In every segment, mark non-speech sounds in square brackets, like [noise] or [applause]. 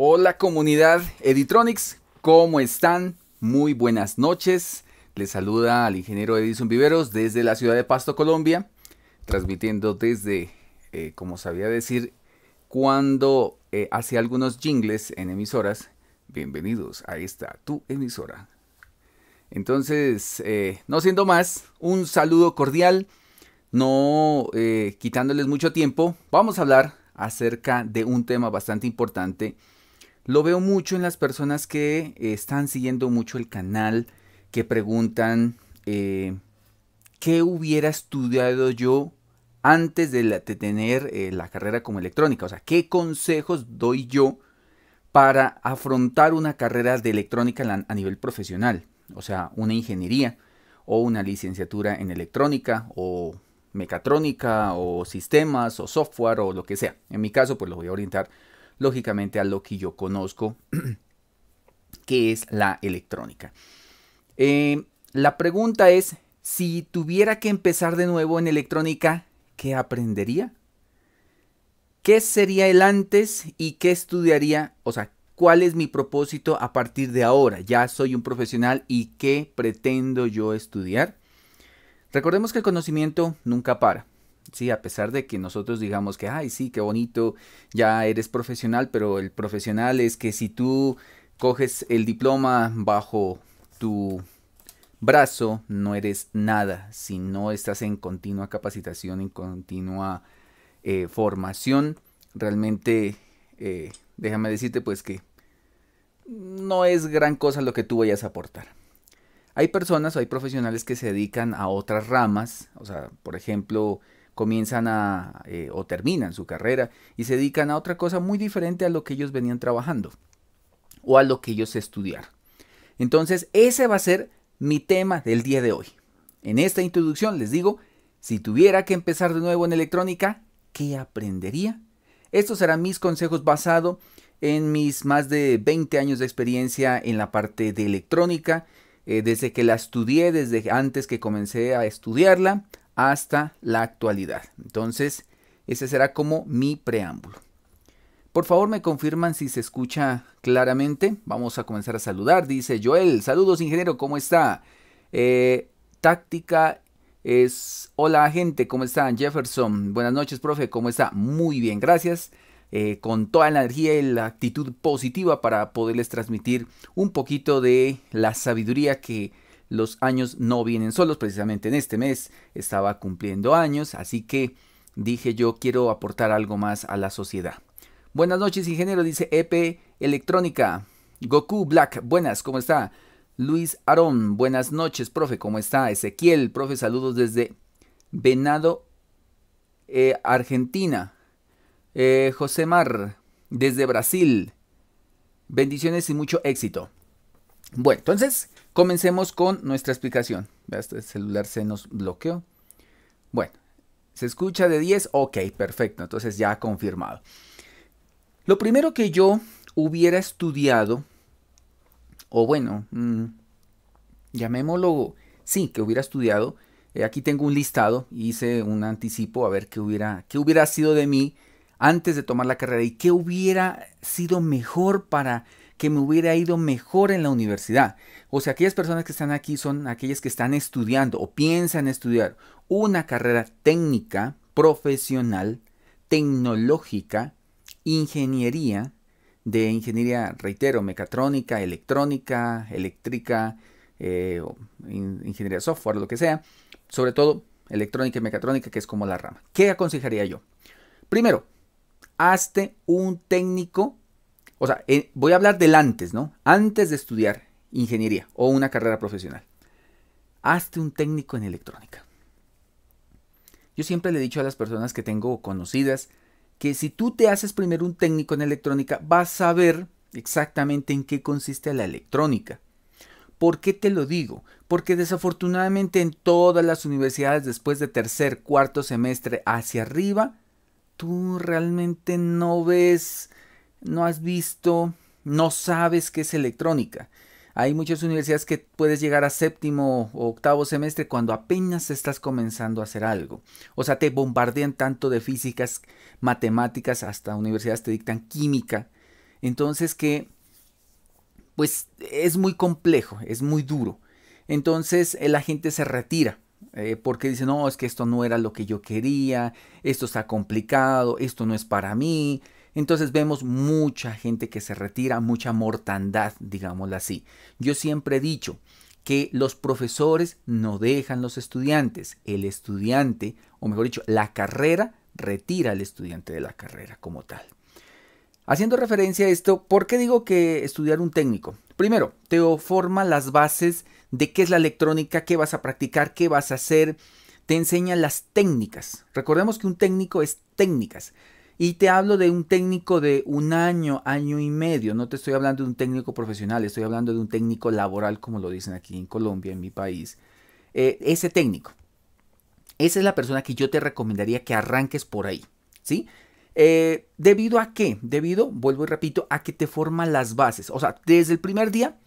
Hola comunidad Editronics, ¿cómo están? Muy buenas noches. Les saluda al ingeniero Edison Viveros desde la ciudad de Pasto, Colombia, transmitiendo desde, eh, como sabía decir, cuando eh, hacía algunos jingles en emisoras. Bienvenidos a esta tu emisora. Entonces, eh, no siendo más, un saludo cordial, no quitándoles mucho tiempo, vamos a hablar acerca de un tema bastante importante lo veo mucho en las personas que eh, están siguiendo mucho el canal, que preguntan, eh, ¿qué hubiera estudiado yo antes de, tener eh, la carrera como electrónica? O sea, ¿qué consejos doy yo para afrontar una carrera de electrónica a nivel profesional? O sea, una ingeniería o una licenciatura en electrónica o mecatrónica o sistemas o software o lo que sea. En mi caso, pues lo voy a orientar lógicamente a lo que yo conozco, [clears throat] que es la electrónica. Eh, la pregunta es, si tuviera que empezar de nuevo en electrónica, ¿qué aprendería? ¿Qué sería el antes y qué estudiaría? O sea, ¿cuál es mi propósito a partir de ahora? Ya soy un profesional y qué pretendo yo estudiar. Recordemos que el conocimiento nunca para. Sí, a pesar de que nosotros digamos que, ay, sí, qué bonito, ya eres profesional, pero el profesional es que si tú coges el diploma bajo tu brazo, no eres nada si no estás en continua capacitación, en continua eh, formación. Realmente, eh, déjame decirte pues que no es gran cosa lo que tú vayas a aportar. Hay personas o hay profesionales que se dedican a otras ramas, o sea, por ejemplo, comienzan a eh, o terminan su carrera y se dedican a otra cosa muy diferente a lo que ellos venían trabajando o a lo que ellos estudiaron. Entonces, ese va a ser mi tema del día de hoy. En esta introducción les digo, si tuviera que empezar de nuevo en electrónica, ¿qué aprendería? Estos serán mis consejos basados en mis más de 20 años de experiencia en la parte de electrónica, eh, desde que la estudié, desde antes que comencé a estudiarla, hasta la actualidad. Entonces, ese será como mi preámbulo. Por favor, me confirman si se escucha claramente. Vamos a comenzar a saludar. Dice Joel, saludos ingeniero, ¿cómo está? Eh, táctica es, hola gente, ¿cómo están? Jefferson, buenas noches, profe, ¿cómo está? Muy bien, gracias. Eh, con toda la energía y la actitud positiva para poderles transmitir un poquito de la sabiduría que los años no vienen solos, precisamente en este mes estaba cumpliendo años, así que dije yo quiero aportar algo más a la sociedad. Buenas noches, ingeniero, dice EP Electrónica. Goku Black, buenas, ¿cómo está? Luis Aarón, buenas noches, profe, ¿cómo está? Ezequiel, profe, saludos desde Venado, eh, Argentina. Eh, José Mar, desde Brasil. Bendiciones y mucho éxito. Bueno, entonces, Comencemos con nuestra explicación. Este celular se nos bloqueó. Bueno, ¿se escucha de 10? Ok, perfecto. Entonces ya confirmado. Lo primero que yo hubiera estudiado, o bueno, mm, llamémoslo, sí, que hubiera estudiado, eh, aquí tengo un listado, hice un anticipo a ver qué hubiera, qué hubiera sido de mí antes de tomar la carrera y qué hubiera sido mejor para que me hubiera ido mejor en la universidad. O sea, aquellas personas que están aquí son aquellas que están estudiando o piensan estudiar una carrera técnica, profesional, tecnológica, ingeniería, de ingeniería, reitero, mecatrónica, electrónica, eléctrica, eh, ingeniería software, lo que sea, sobre todo electrónica y mecatrónica, que es como la rama. ¿Qué aconsejaría yo? Primero, hazte un técnico o sea, eh, voy a hablar del antes, ¿no? Antes de estudiar ingeniería o una carrera profesional. Hazte un técnico en electrónica. Yo siempre le he dicho a las personas que tengo conocidas que si tú te haces primero un técnico en electrónica, vas a ver exactamente en qué consiste la electrónica. ¿Por qué te lo digo? Porque desafortunadamente en todas las universidades después de tercer, cuarto semestre hacia arriba, tú realmente no ves no has visto, no sabes qué es electrónica. Hay muchas universidades que puedes llegar a séptimo o octavo semestre cuando apenas estás comenzando a hacer algo. O sea, te bombardean tanto de físicas, matemáticas, hasta universidades te dictan química. Entonces que, pues es muy complejo, es muy duro. Entonces la gente se retira eh, porque dice, no, es que esto no era lo que yo quería, esto está complicado, esto no es para mí. Entonces vemos mucha gente que se retira, mucha mortandad, digámoslo así. Yo siempre he dicho que los profesores no dejan los estudiantes, el estudiante, o mejor dicho, la carrera retira al estudiante de la carrera como tal. Haciendo referencia a esto, ¿por qué digo que estudiar un técnico? Primero, te forma las bases de qué es la electrónica, qué vas a practicar, qué vas a hacer, te enseña las técnicas. Recordemos que un técnico es técnicas. Y te hablo de un técnico de un año, año y medio. No te estoy hablando de un técnico profesional, estoy hablando de un técnico laboral, como lo dicen aquí en Colombia, en mi país. Eh, ese técnico. Esa es la persona que yo te recomendaría que arranques por ahí. ¿Sí? Eh, ¿Debido a qué? Debido, vuelvo y repito, a que te forman las bases. O sea, desde el primer día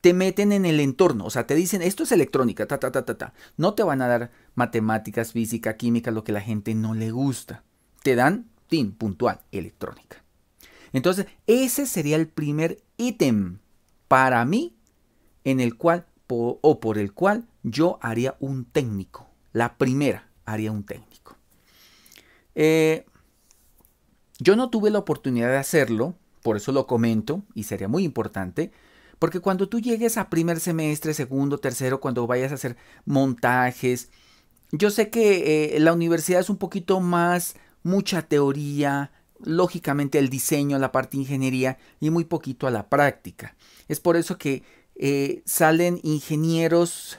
te meten en el entorno, o sea, te dicen, esto es electrónica, ta, ta, ta, ta, ta. No te van a dar matemáticas, física, química, lo que la gente no le gusta. Te dan puntual, electrónica. Entonces, ese sería el primer ítem para mí en el cual o por el cual yo haría un técnico. La primera haría un técnico. Eh, yo no tuve la oportunidad de hacerlo, por eso lo comento y sería muy importante, porque cuando tú llegues a primer semestre, segundo, tercero, cuando vayas a hacer montajes, yo sé que eh, la universidad es un poquito más mucha teoría, lógicamente el diseño, la parte ingeniería y muy poquito a la práctica. Es por eso que eh, salen ingenieros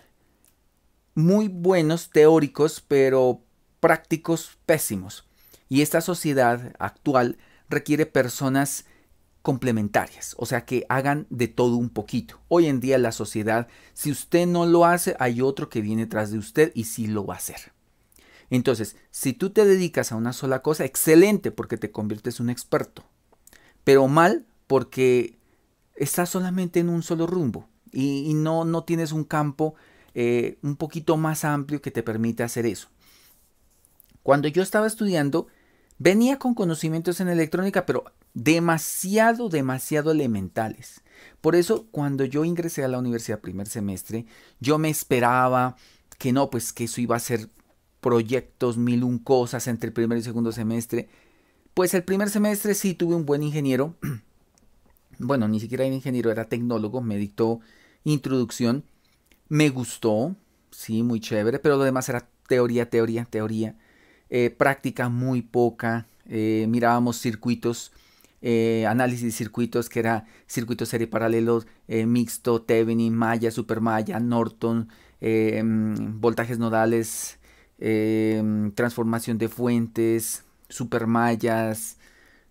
muy buenos teóricos, pero prácticos pésimos. Y esta sociedad actual requiere personas complementarias, o sea, que hagan de todo un poquito. Hoy en día la sociedad, si usted no lo hace, hay otro que viene tras de usted y sí lo va a hacer. Entonces, si tú te dedicas a una sola cosa, excelente porque te conviertes en un experto, pero mal porque estás solamente en un solo rumbo y, no, no tienes un campo eh, un poquito más amplio que te permita hacer eso. Cuando yo estaba estudiando, venía con conocimientos en electrónica, pero demasiado, demasiado elementales. Por eso, cuando yo ingresé a la universidad primer semestre, yo me esperaba que no, pues que eso iba a ser proyectos, mil un cosas entre el primer y segundo semestre. Pues el primer semestre sí tuve un buen ingeniero. [clears throat] Bueno, ni siquiera era ingeniero, era tecnólogo, me dictó introducción. Me gustó, sí, muy chévere, pero lo demás era teoría, teoría, teoría. Eh, práctica muy poca. Eh, mirábamos circuitos, eh, análisis de circuitos, que era circuitos serie paralelo, mixto, Thevenin, malla, Maya Norton, mm, voltajes nodales, Em, transformación de fuentes, supermallas,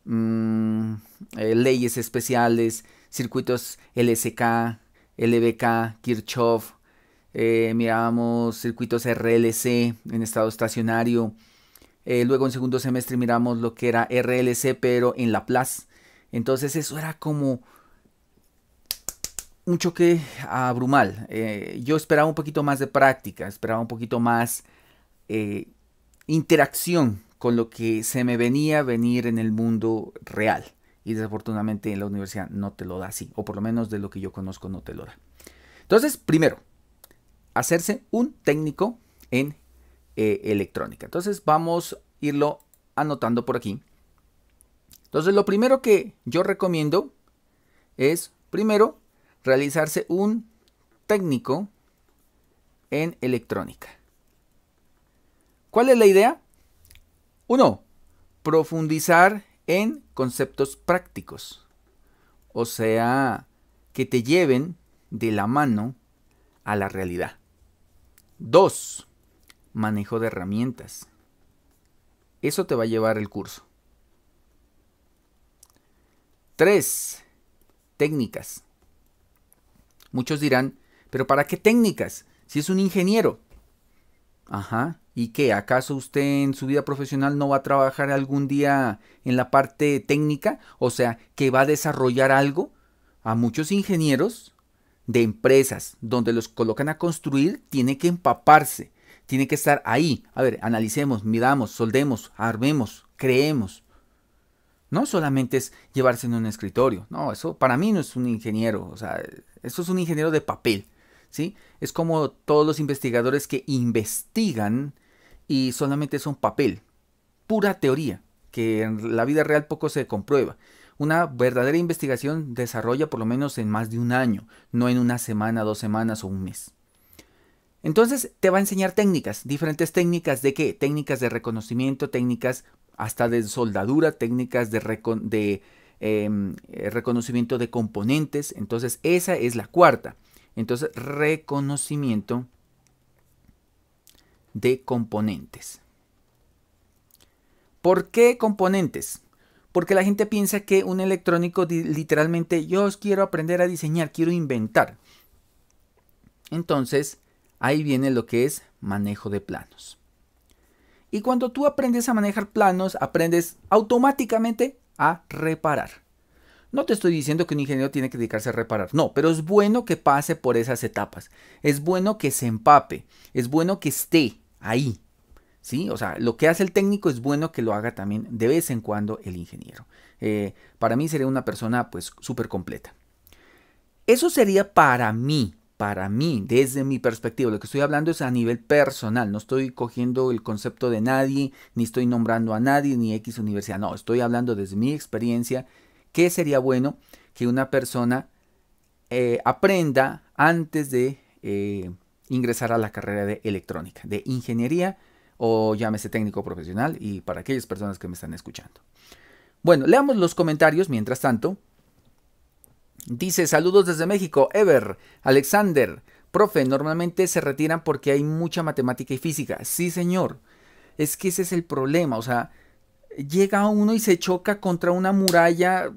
mm, eh, leyes especiales, circuitos LSK, LBK, Kirchhoff, eh, mirábamos circuitos RLC en estado estacionario. Eh, luego en segundo semestre miramos lo que era RLC, pero en Laplace. Entonces eso era como un choque abrumal yo esperaba un poquito más de práctica, esperaba un poquito más eh, interacción con lo que se me venía a venir en el mundo real. Y desafortunadamente en la universidad no te lo da así, o por lo menos de lo que yo conozco no te lo da. Entonces, primero, hacerse un técnico en eh, electrónica. Entonces vamos a irlo anotando por aquí. Entonces lo primero que yo recomiendo es, primero, realizarse un técnico en electrónica. ¿Cuál es la idea? Uno, profundizar en conceptos prácticos. O sea, que te lleven de la mano a la realidad. Dos, manejo de herramientas. Eso te va a llevar el curso. Tres, técnicas. Muchos dirán, pero ¿para qué técnicas? Si es un ingeniero. Ajá, ¿Y qué? ¿Acaso usted en su vida profesional no va a trabajar algún día en la parte técnica? O sea, que va a desarrollar algo. A muchos ingenieros de empresas donde los colocan a construir, tiene que empaparse, tiene que estar ahí. A ver, analicemos, miramos, soldemos, armemos, creemos. No solamente es llevarse en un escritorio, no, eso para mí no es un ingeniero, o sea, eso es un ingeniero de papel, ¿sí? Es como todos los investigadores que investigan y solamente es un papel, pura teoría, que en la vida real poco se comprueba. Una verdadera investigación desarrolla por lo menos en más de un año, no en una semana, dos semanas o un mes. Entonces te va a enseñar técnicas, diferentes técnicas de qué? Técnicas de reconocimiento, técnicas hasta de soldadura, técnicas de, de em, eh, reconocimiento de componentes. Entonces esa es la cuarta. Entonces reconocimiento de componentes. ¿Por qué componentes? Porque la gente piensa que un electrónico literalmente yo quiero aprender a diseñar, quiero inventar. Entonces, ahí viene lo que es manejo de planos. Y cuando tú aprendes a manejar planos, aprendes automáticamente a reparar. No te estoy diciendo que un ingeniero tiene que dedicarse a reparar, no, pero es bueno que pase por esas etapas. Es bueno que se empape, es bueno que esté ahí. ¿Sí? O sea, lo que hace el técnico es bueno que lo haga también de vez en cuando el ingeniero. Eh, para mí sería una persona pues súper completa. Eso sería para mí, para mí, desde mi perspectiva. Lo que estoy hablando es a nivel personal. No estoy cogiendo el concepto de nadie, ni estoy nombrando a nadie, ni X universidad. No, estoy hablando desde mi experiencia ¿Qué sería bueno que una persona eh, aprenda antes de eh, ingresar a la carrera de electrónica, de ingeniería o llámese técnico profesional y para aquellas personas que me están escuchando? Bueno, leamos los comentarios mientras tanto. Dice, saludos desde México, Ever, Alexander. Profe, normalmente se retiran porque hay mucha matemática y física. Sí, señor. Es que ese es el problema. O sea, llega uno y se choca contra una muralla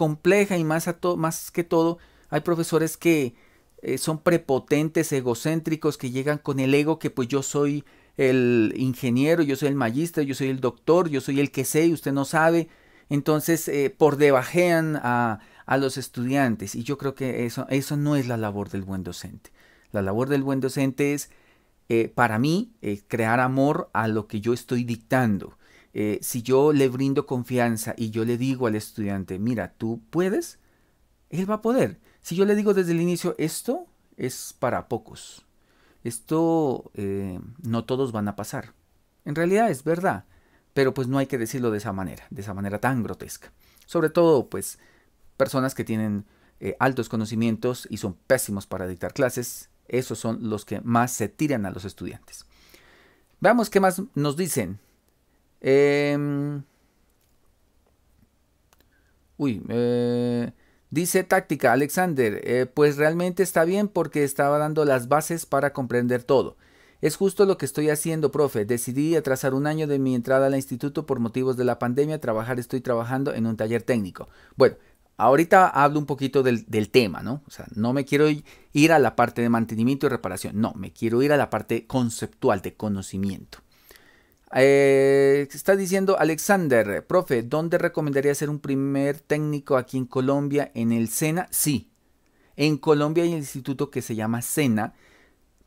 compleja y más, a más que todo hay profesores que eh, son prepotentes, egocéntricos, que llegan con el ego que pues yo soy el ingeniero, yo soy el magista, yo soy el doctor, yo soy el que sé y usted no sabe. Entonces, eh, por debajean a, a, los estudiantes y yo creo que eso, eso no es la labor del buen docente. La labor del buen docente es, eh, para mí, crear amor a lo que yo estoy dictando eh, si yo le brindo confianza y yo le digo al estudiante, mira, tú puedes, él va a poder. Si yo le digo desde el inicio, esto es para pocos, esto eh, no todos van a pasar. En realidad es verdad, pero pues no hay que decirlo de esa manera, de esa manera tan grotesca. Sobre todo, pues, personas que tienen eh, altos conocimientos y son pésimos para dictar clases, esos son los que más se tiran a los estudiantes. Veamos qué más nos dicen Em, uy, eh, dice táctica Alexander, eh, pues realmente está bien porque estaba dando las bases para comprender todo. Es justo lo que estoy haciendo, profe. Decidí atrasar un año de mi entrada al instituto por motivos de la pandemia. Trabajar, estoy trabajando en un taller técnico. Bueno, ahorita hablo un poquito del, del tema, ¿no? O sea, no me quiero ir a la parte de mantenimiento y reparación. No, me quiero ir a la parte conceptual, de conocimiento. Eh, está diciendo Alexander, profe, ¿dónde recomendaría ser un primer técnico aquí en Colombia? ¿En el SENA? Sí. En Colombia hay un instituto que se llama SENA.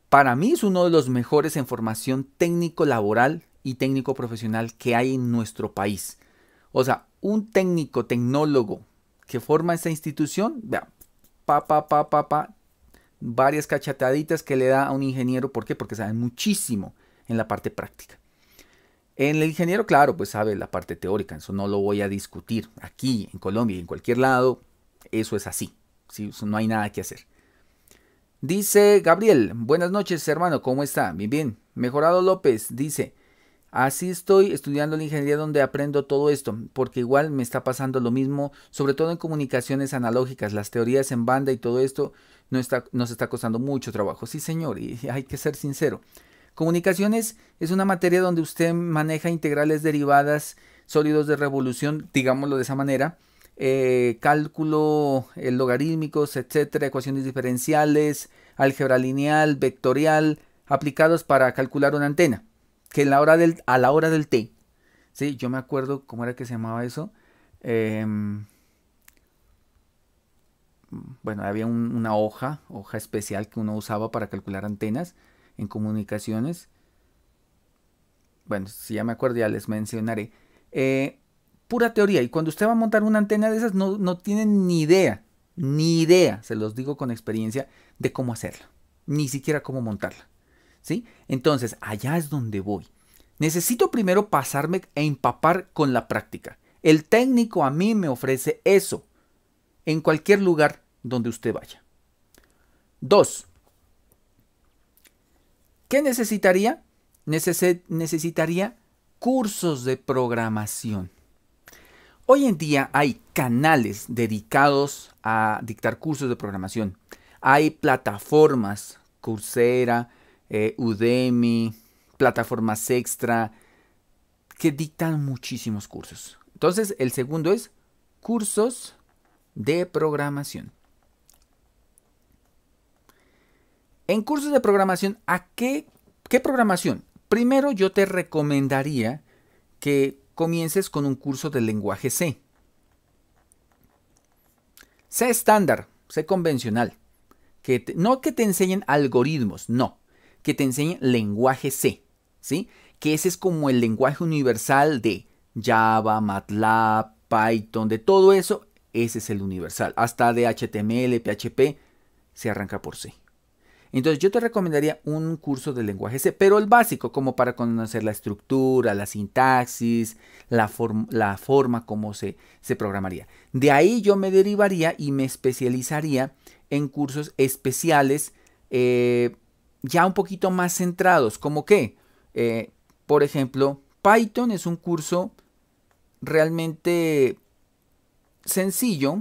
Para mí es uno de los mejores en formación técnico laboral y técnico profesional que hay en nuestro país. O sea, un técnico, tecnólogo que forma esta institución, vea, pa, pa, pa, pa, pa, varias cachataditas que le da a un ingeniero. ¿Por qué? Porque sabe muchísimo en la parte práctica. En el ingeniero, claro, pues sabe la parte teórica, eso no lo voy a discutir. Aquí, en Colombia y en cualquier lado, eso es así. ¿sí? no hay nada que hacer. Dice Gabriel, buenas noches hermano, ¿cómo está? Bien, bien. Mejorado López dice, así estoy estudiando la ingeniería donde aprendo todo esto, porque igual me está pasando lo mismo, sobre todo en comunicaciones analógicas, las teorías en banda y todo esto está, nos está costando mucho trabajo. Sí señor, y hay que ser sincero. Comunicaciones es una materia donde usted maneja integrales derivadas, sólidos de revolución, digámoslo de esa manera, eh, cálculo eh, logarítmicos, etcétera, ecuaciones diferenciales, álgebra lineal, vectorial, aplicados para calcular una antena, que la hora del, a la hora del T. Sí, yo me acuerdo cómo era que se llamaba eso. Em, bueno, había una hoja, hoja especial que uno usaba para calcular antenas comunicaciones. Bueno, si ya me acuerdo ya les mencionaré. Eh, pura teoría. Y cuando usted va a montar una antena de esas, no, no tiene ni idea, ni idea, se los digo con experiencia, de cómo hacerlo. Ni siquiera cómo montarla. ¿Sí? Entonces, allá es donde voy. Necesito primero pasarme e empapar con la práctica. El técnico a mí me ofrece eso en cualquier lugar donde usted vaya. Dos, ¿Qué necesitaría? necesitaría cursos de programación. Hoy en día hay canales dedicados a dictar cursos de programación. Hay plataformas, Coursera, eh, Udemy, plataformas extra, que dictan muchísimos cursos. Entonces, el segundo es cursos de programación. En cursos de programación, ¿a qué, qué programación? Primero yo te recomendaría que comiences con un curso de lenguaje C. C estándar, C convencional. Que no que te enseñen algoritmos, no. Que te enseñen lenguaje C, ¿sí? Que ese es como el lenguaje universal de Java, MATLAB, Python, de todo eso. Ese es el universal. Hasta de HTML, PHP, se arranca por C. Entonces yo te recomendaría un curso de lenguaje C, pero el básico, como para conocer la estructura, la sintaxis, la, forma como se, programaría. De ahí yo me derivaría y me especializaría en cursos especiales eh, ya un poquito más centrados, como que, eh, por ejemplo, Python es un curso realmente sencillo.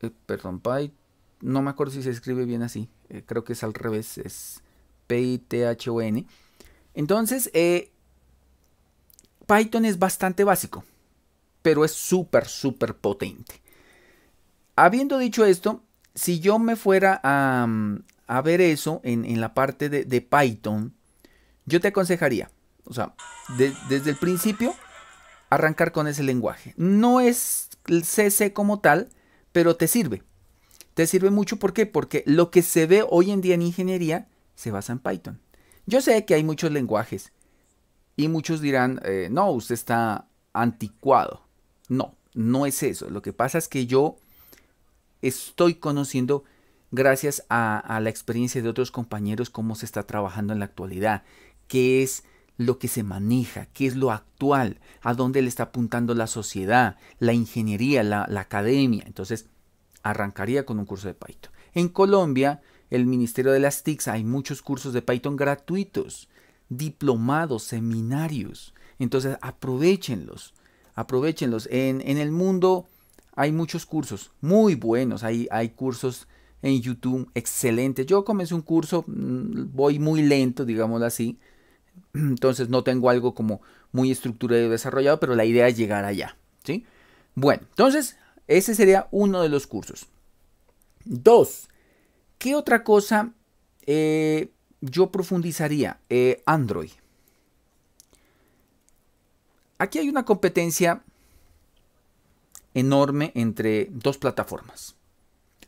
Eh, perdón, Python no me acuerdo si se escribe bien así, eh, creo que es al revés, es P-I-T-H-O-N. Entonces, eh, Python es bastante básico, pero es súper, súper potente. Habiendo dicho esto, si yo me fuera a, mm, ver eso en, la parte de, Python, yo te aconsejaría, o sea, desde el principio, arrancar con ese lenguaje. No es el CC como tal, pero te sirve. Te sirve mucho, ¿por qué? Porque lo que se ve hoy en día en ingeniería se basa en Python. Yo sé que hay muchos lenguajes y muchos dirán, eh, no, usted está anticuado. No, no es eso. Lo que pasa es que yo estoy conociendo gracias a, la experiencia de otros compañeros cómo se está trabajando en la actualidad, qué es lo que se maneja, qué es lo actual, a dónde le está apuntando la sociedad, la ingeniería, la, la academia. Entonces, arrancaría con un curso de Python. En Colombia, el Ministerio de las TICs, hay muchos cursos de Python gratuitos, diplomados, seminarios. Entonces, aprovechenlos, aprovechenlos. En, en el mundo hay muchos cursos muy buenos, hay, hay cursos en YouTube excelentes. Yo comencé un curso, mm, voy muy lento, digámoslo así, entonces no tengo algo como muy estructurado y desarrollado, pero la idea es llegar allá, ¿sí? Bueno, entonces ese sería uno de los cursos. Dos, ¿qué otra cosa eh, yo profundizaría? Eh, Android. Aquí hay una competencia enorme entre dos plataformas.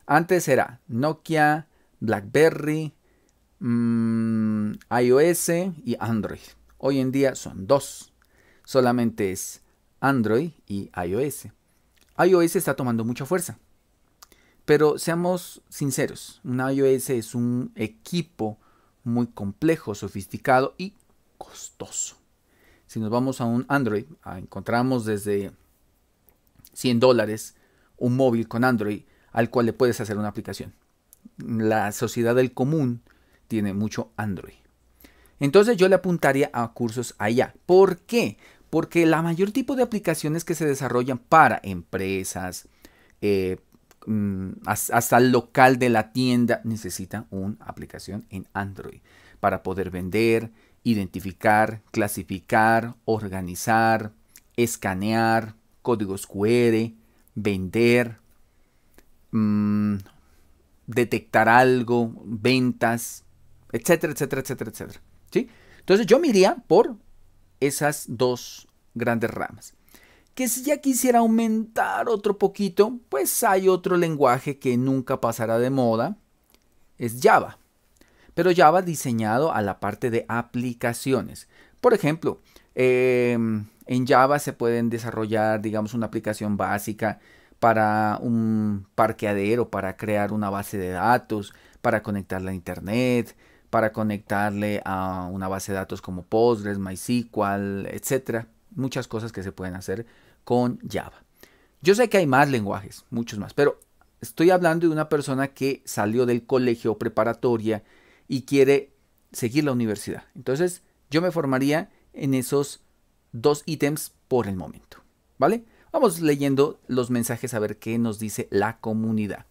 Antes era Nokia, BlackBerry, mm, iOS y Android. Hoy en día son dos. Solamente es Android y iOS iOS está tomando mucha fuerza. Pero seamos sinceros, un iOS es un equipo muy complejo, sofisticado y costoso. Si nos vamos a un Android, ah, encontramos desde 100 dólares un móvil con Android al cual le puedes hacer una aplicación. La sociedad del común tiene mucho Android. Entonces yo le apuntaría a cursos allá. ¿Por qué? Porque la mayor tipo de aplicaciones que se desarrollan para empresas, eh, mm, hasta el local de la tienda, necesita una aplicación en Android para poder vender, identificar, clasificar, organizar, escanear, códigos QR, vender, mm, detectar algo, ventas, etcétera, etcétera, etcétera, etcétera. ¿sí? Entonces yo me iría por esas dos grandes ramas. Que si ya quisiera aumentar otro poquito, pues hay otro lenguaje que nunca pasará de moda, es Java. Pero Java diseñado a la parte de aplicaciones. Por ejemplo, em, en Java se pueden desarrollar, digamos, una aplicación básica para un parqueadero, para crear una base de datos, para conectar la Internet, para conectarle a una base de datos como Postgres, MySQL, etcétera. Muchas cosas que se pueden hacer con Java. Yo sé que hay más lenguajes, muchos más, pero estoy hablando de una persona que salió del colegio preparatoria y quiere seguir la universidad. Entonces, yo me formaría en esos dos ítems por el momento, ¿vale? Vamos leyendo los mensajes a ver qué nos dice la comunidad.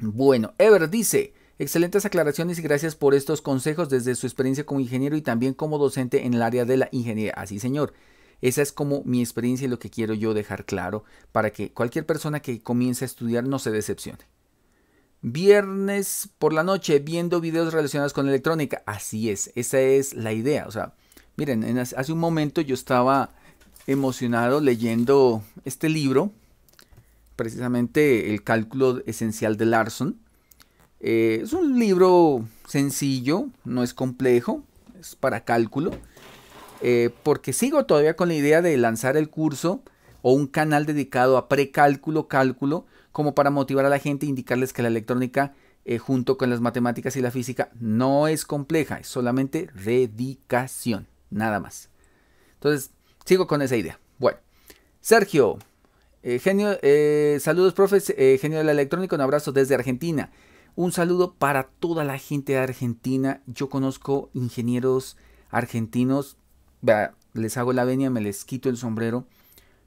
Bueno, Ever dice, Excelentes aclaraciones y gracias por estos consejos desde su experiencia como ingeniero y también como docente en el área de la ingeniería. Así, señor. Esa es como mi experiencia y lo que quiero yo dejar claro para que cualquier persona que comience a estudiar no se decepcione. Viernes por la noche viendo videos relacionados con electrónica. Así es, esa es la idea. O sea, miren, hace un momento yo estaba emocionado leyendo este libro, precisamente el cálculo esencial de Larson. Eh, es un libro sencillo, no es complejo, es para cálculo, eh, porque sigo todavía con la idea de lanzar el curso o un canal dedicado a precálculo, cálculo, como para motivar a la gente e indicarles que la electrónica eh, junto con las matemáticas y la física no es compleja, es solamente dedicación, nada más. Entonces, sigo con esa idea. Bueno, Sergio, genio, saludos, profes, genio de la electrónica, un abrazo desde Argentina. Un saludo para toda la gente de Argentina. Yo conozco ingenieros argentinos. Les hago la venia, me les quito el sombrero.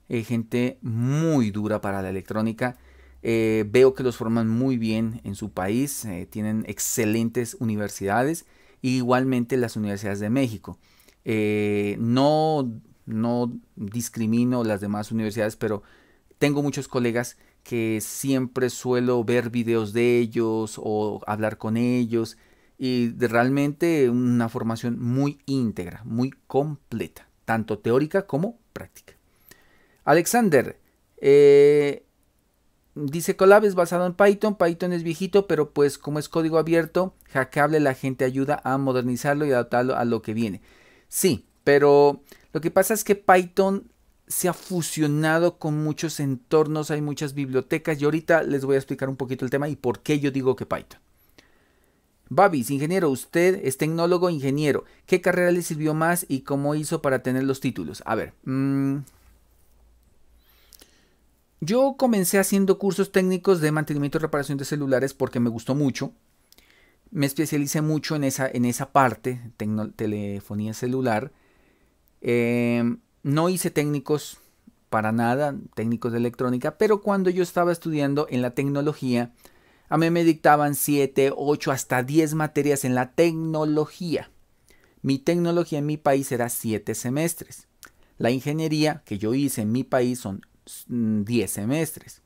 Eh, gente muy dura para la electrónica. Eh, veo que los forman muy bien en su país. Eh, tienen excelentes universidades. igualmente las universidades de México. no, no discrimino las demás universidades, pero tengo muchos colegas que siempre suelo ver videos de ellos o hablar con ellos y realmente una formación muy íntegra, muy completa, tanto teórica como práctica. Alexander eh, dice Colab es basado en Python, Python es viejito, pero pues como es código abierto, hackable, la gente ayuda a modernizarlo y adaptarlo a lo que viene. Sí, pero lo que pasa es que Python se ha fusionado con muchos entornos, hay muchas bibliotecas y ahorita les voy a explicar un poquito el tema y por qué yo digo que Python. Babis, ingeniero, usted es tecnólogo ingeniero. ¿Qué carrera le sirvió más y cómo hizo para tener los títulos? A ver, mm, yo comencé haciendo cursos técnicos de mantenimiento y reparación de celulares porque me gustó mucho. Me especialicé mucho en esa, en esa parte, telefonía celular. Eh, no hice técnicos para nada, técnicos de electrónica, pero cuando yo estaba estudiando en la tecnología, a mí me dictaban 7, 8, hasta 10 materias en la tecnología. Mi tecnología en mi país era 7 semestres. La ingeniería que yo hice en mi país son 10 mm, semestres.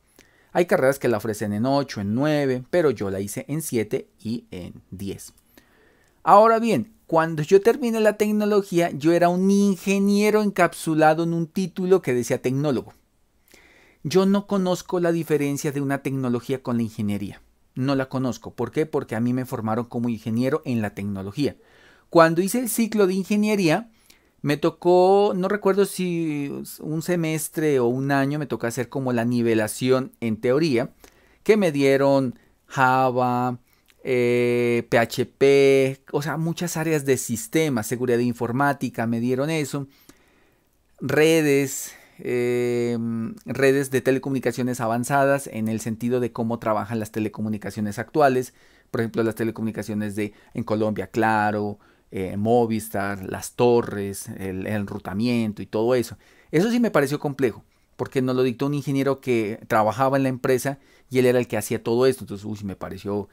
Hay carreras que la ofrecen en 8, en 9, pero yo la hice en 7 y en 10. Ahora bien, cuando yo terminé la tecnología, yo era un ingeniero encapsulado en un título que decía tecnólogo. Yo no conozco la diferencia de una tecnología con la ingeniería. No la conozco. ¿Por qué? Porque a mí me formaron como ingeniero en la tecnología. Cuando hice el ciclo de ingeniería, me tocó, no recuerdo si un semestre o un año, me tocó hacer como la nivelación en teoría, que me dieron Java, PHP, eh, o sea, muchas áreas de sistemas, seguridad informática, me dieron eso, redes, eh, redes de telecomunicaciones avanzadas en el sentido de cómo trabajan las telecomunicaciones actuales, por ejemplo, las telecomunicaciones de en Colombia, Claro, eh, Movistar, las torres, el, enrutamiento y todo eso. Eso sí me pareció complejo porque nos lo dictó un ingeniero que trabajaba en la empresa y él era el que hacía todo esto. Entonces, uy, me pareció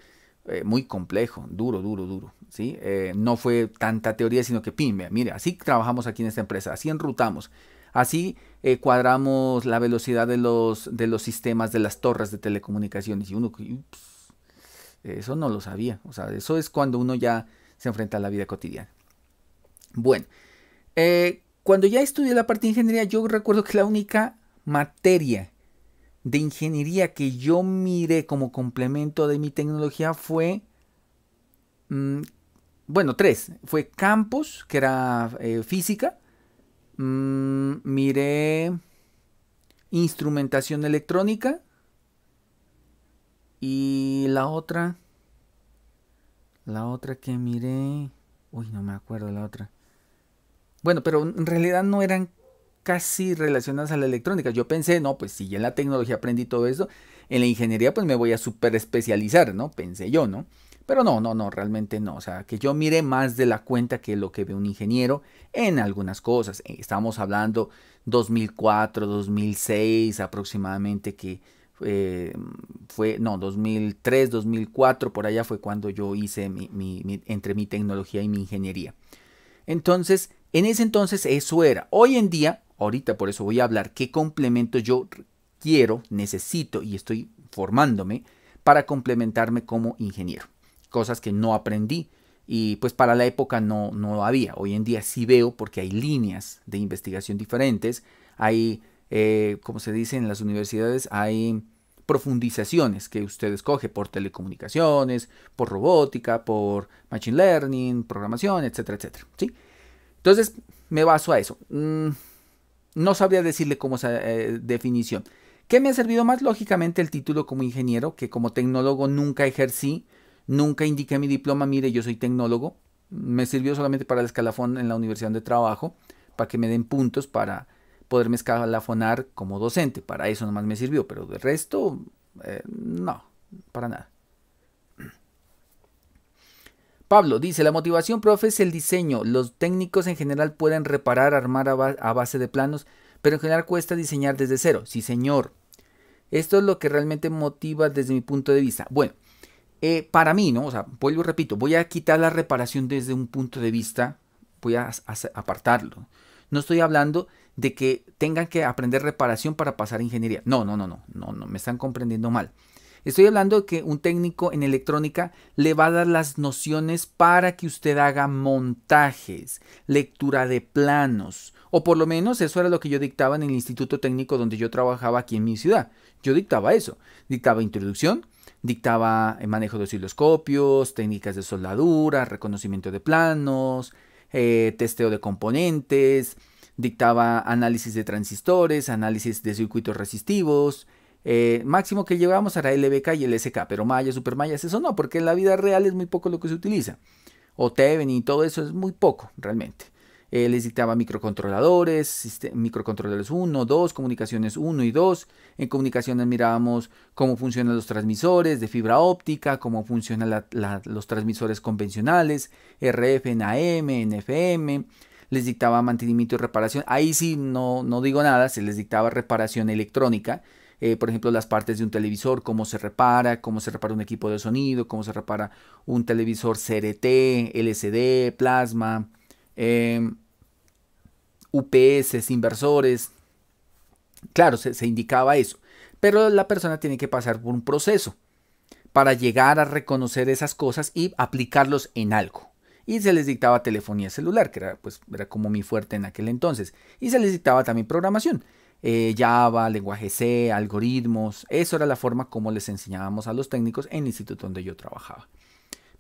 eh, muy complejo, duro, duro, duro. ¿sí? Eh, no fue tanta teoría, sino que pim, mire, así trabajamos aquí en esta empresa, así enrutamos, así eh, cuadramos la velocidad de los, de los sistemas de las torres de telecomunicaciones. Y uno, pues, eso no lo sabía. O sea, eso es cuando uno ya se enfrenta a la vida cotidiana. Bueno, cuando ya estudié la parte de ingeniería, yo recuerdo que la única materia de ingeniería que yo miré como complemento de mi tecnología fue, mm, bueno, tres. Fue campus, que era eh, física. Mm, miré instrumentación electrónica. Y la otra, la otra que miré, uy, no me acuerdo la otra. Bueno, pero en realidad no eran casi relacionadas a la electrónica. Yo pensé, no, pues si en la tecnología aprendí todo eso, en la ingeniería pues me voy a superespecializar, especializar, ¿no? Pensé yo, ¿no? Pero no, no, no, realmente no. O sea, que yo mire más de la cuenta que lo que ve un ingeniero en algunas cosas. Eh, estamos hablando 2004, 2006 aproximadamente que eh, fue, no, 2003, 2004, por allá fue cuando yo hice mi, entre mi tecnología y mi ingeniería. Entonces, en ese entonces eso era. Hoy en día ahorita por eso voy a hablar qué complemento yo quiero, necesito y estoy formándome para complementarme como ingeniero. Cosas que no aprendí y pues para la época no, no había. Hoy en día sí veo porque hay líneas de investigación diferentes, hay, eh, como se dice en las universidades, hay profundizaciones que usted escoge por telecomunicaciones, por robótica, por machine learning, programación, etcétera, etcétera. ¿sí? Entonces me baso a eso. Mm, no sabría decirle cómo esa eh, definición. ¿Qué me ha servido más? Lógicamente el título como ingeniero, que como tecnólogo nunca ejercí, nunca indiqué mi diploma, mire, yo soy tecnólogo. Me sirvió solamente para el escalafón en la universidad de trabajo, para que me den puntos para poderme escalafonar como docente. Para eso nomás me sirvió, pero del resto, eh, no, para nada. Pablo dice, la motivación, profe, es el diseño. Los técnicos en general pueden reparar, armar a, base de planos, pero en general cuesta diseñar desde cero. Sí, señor. Esto es lo que realmente motiva desde mi punto de vista. Bueno, eh, para mí, ¿no? O sea, vuelvo repito, voy a quitar la reparación desde un punto de vista, voy a, apartarlo. No estoy hablando de que tengan que aprender reparación para pasar a ingeniería. No, no, no, no, no, no, me están comprendiendo mal. Estoy hablando que un técnico en electrónica le va a dar las nociones para que usted haga montajes, lectura de planos, o por lo menos eso era lo que yo dictaba en el instituto técnico donde yo trabajaba aquí en mi ciudad. Yo dictaba eso, dictaba introducción, dictaba eh, manejo de osciloscopios, técnicas de soldadura, reconocimiento de planos, eh, testeo de componentes, dictaba análisis de transistores, análisis de circuitos resistivos, eh, máximo que llevábamos era LBK y el SK, pero mallas, supermallas, eso no, porque en la vida real es muy poco lo que se utiliza. O Teven y todo eso es muy poco realmente. Eh, les dictaba microcontroladores, microcontroladores 1, 2, comunicaciones 1 y 2. En comunicaciones mirábamos cómo funcionan los transmisores de fibra óptica, cómo funcionan los transmisores convencionales, RF NAM, AM, Les dictaba mantenimiento y reparación. Ahí sí no, no digo nada, se les dictaba reparación electrónica eh, por ejemplo, las partes de un televisor, cómo se repara, cómo se repara un equipo de sonido, cómo se repara un televisor CRT, LCD, plasma, em, UPS, inversores. Claro, se, indicaba eso, pero la persona tiene que pasar por un proceso para llegar a reconocer esas cosas y aplicarlos en algo y se les dictaba telefonía celular, que era, pues, era como mi fuerte en aquel entonces, y se les dictaba también programación. Eh, Java, lenguaje C, algoritmos. Eso era la forma como les enseñábamos a los técnicos en el instituto donde yo trabajaba.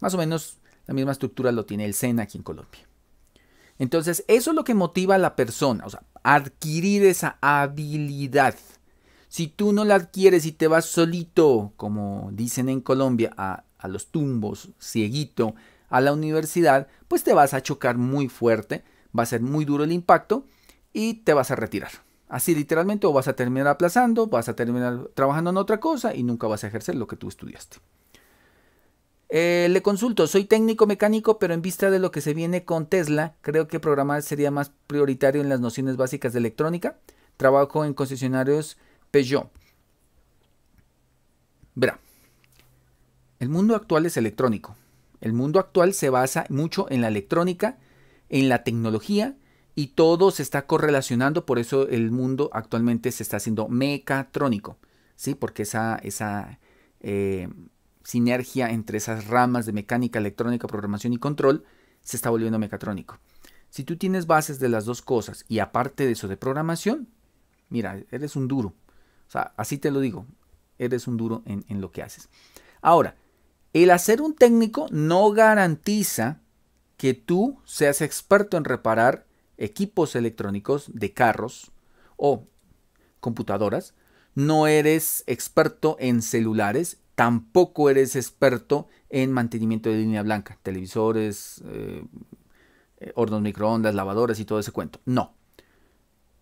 Más o menos la misma estructura lo tiene el SENA aquí en Colombia. Entonces, eso es lo que motiva a la persona, o sea, adquirir esa habilidad. Si tú no la adquieres y te vas solito, como dicen en Colombia, a los tumbos, cieguito, a la universidad, pues te vas a chocar muy fuerte, va a ser muy duro el impacto y te vas a retirar. Así literalmente o vas a terminar aplazando, vas a terminar trabajando en otra cosa y nunca vas a ejercer lo que tú estudiaste. Eh, le consulto, soy técnico mecánico, pero en vista de lo que se viene con Tesla, creo que programar sería más prioritario en las nociones básicas de electrónica. Trabajo en concesionarios Peugeot. Verá, el mundo actual es electrónico. El mundo actual se basa mucho en la electrónica, en la tecnología y todo se está correlacionando, por eso el mundo actualmente se está haciendo mecatrónico, ¿sí? Porque esa, esa eh, sinergia entre esas ramas de mecánica, electrónica, programación y control se está volviendo mecatrónico. Si tú tienes bases de las dos cosas y aparte de eso de programación, mira, eres un duro. O sea, así te lo digo, eres un duro en, en lo que haces. Ahora, el hacer un técnico no garantiza que tú seas experto en reparar equipos electrónicos de carros o computadoras, no eres experto en celulares, tampoco eres experto en mantenimiento de línea blanca, televisores, eh, eh, hornos microondas, lavadoras y todo ese cuento. No.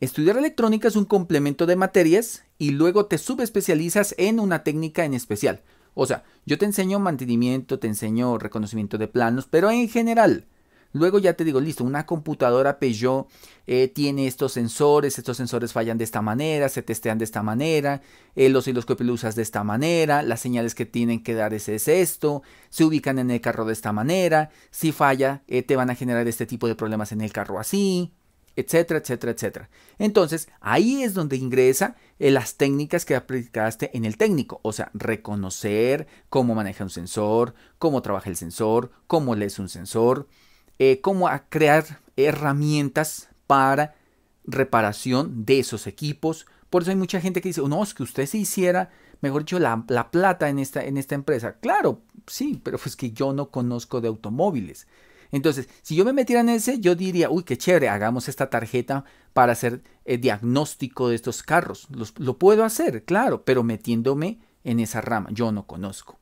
Estudiar electrónica es un complemento de materias y luego te subespecializas en una técnica en especial. O sea, yo te enseño mantenimiento, te enseño reconocimiento de planos, pero en general, Luego ya te digo, listo, una computadora Peugeot eh, tiene estos sensores, estos sensores fallan de esta manera, se testean de esta manera, eh, los osciloscopios lo usas de esta manera, las señales que tienen que dar es, es esto, se ubican en el carro de esta manera, si falla eh, te van a generar este tipo de problemas en el carro así, etcétera, etcétera, etcétera. Entonces, ahí es donde ingresa las técnicas que aplicaste en el técnico, o sea, reconocer cómo maneja un sensor, cómo trabaja el sensor, cómo lees un sensor, eh, cómo como a crear herramientas para reparación de esos equipos. Por eso hay mucha gente que dice, no, es que usted se hiciera, mejor dicho, la, la, plata en esta, en esta empresa. Claro, sí, pero pues que yo no conozco de automóviles. Entonces, si yo me metiera en ese, yo diría, uy, qué chévere, hagamos esta tarjeta para hacer el eh, diagnóstico de estos carros. lo puedo hacer, claro, pero metiéndome en esa rama, yo no conozco.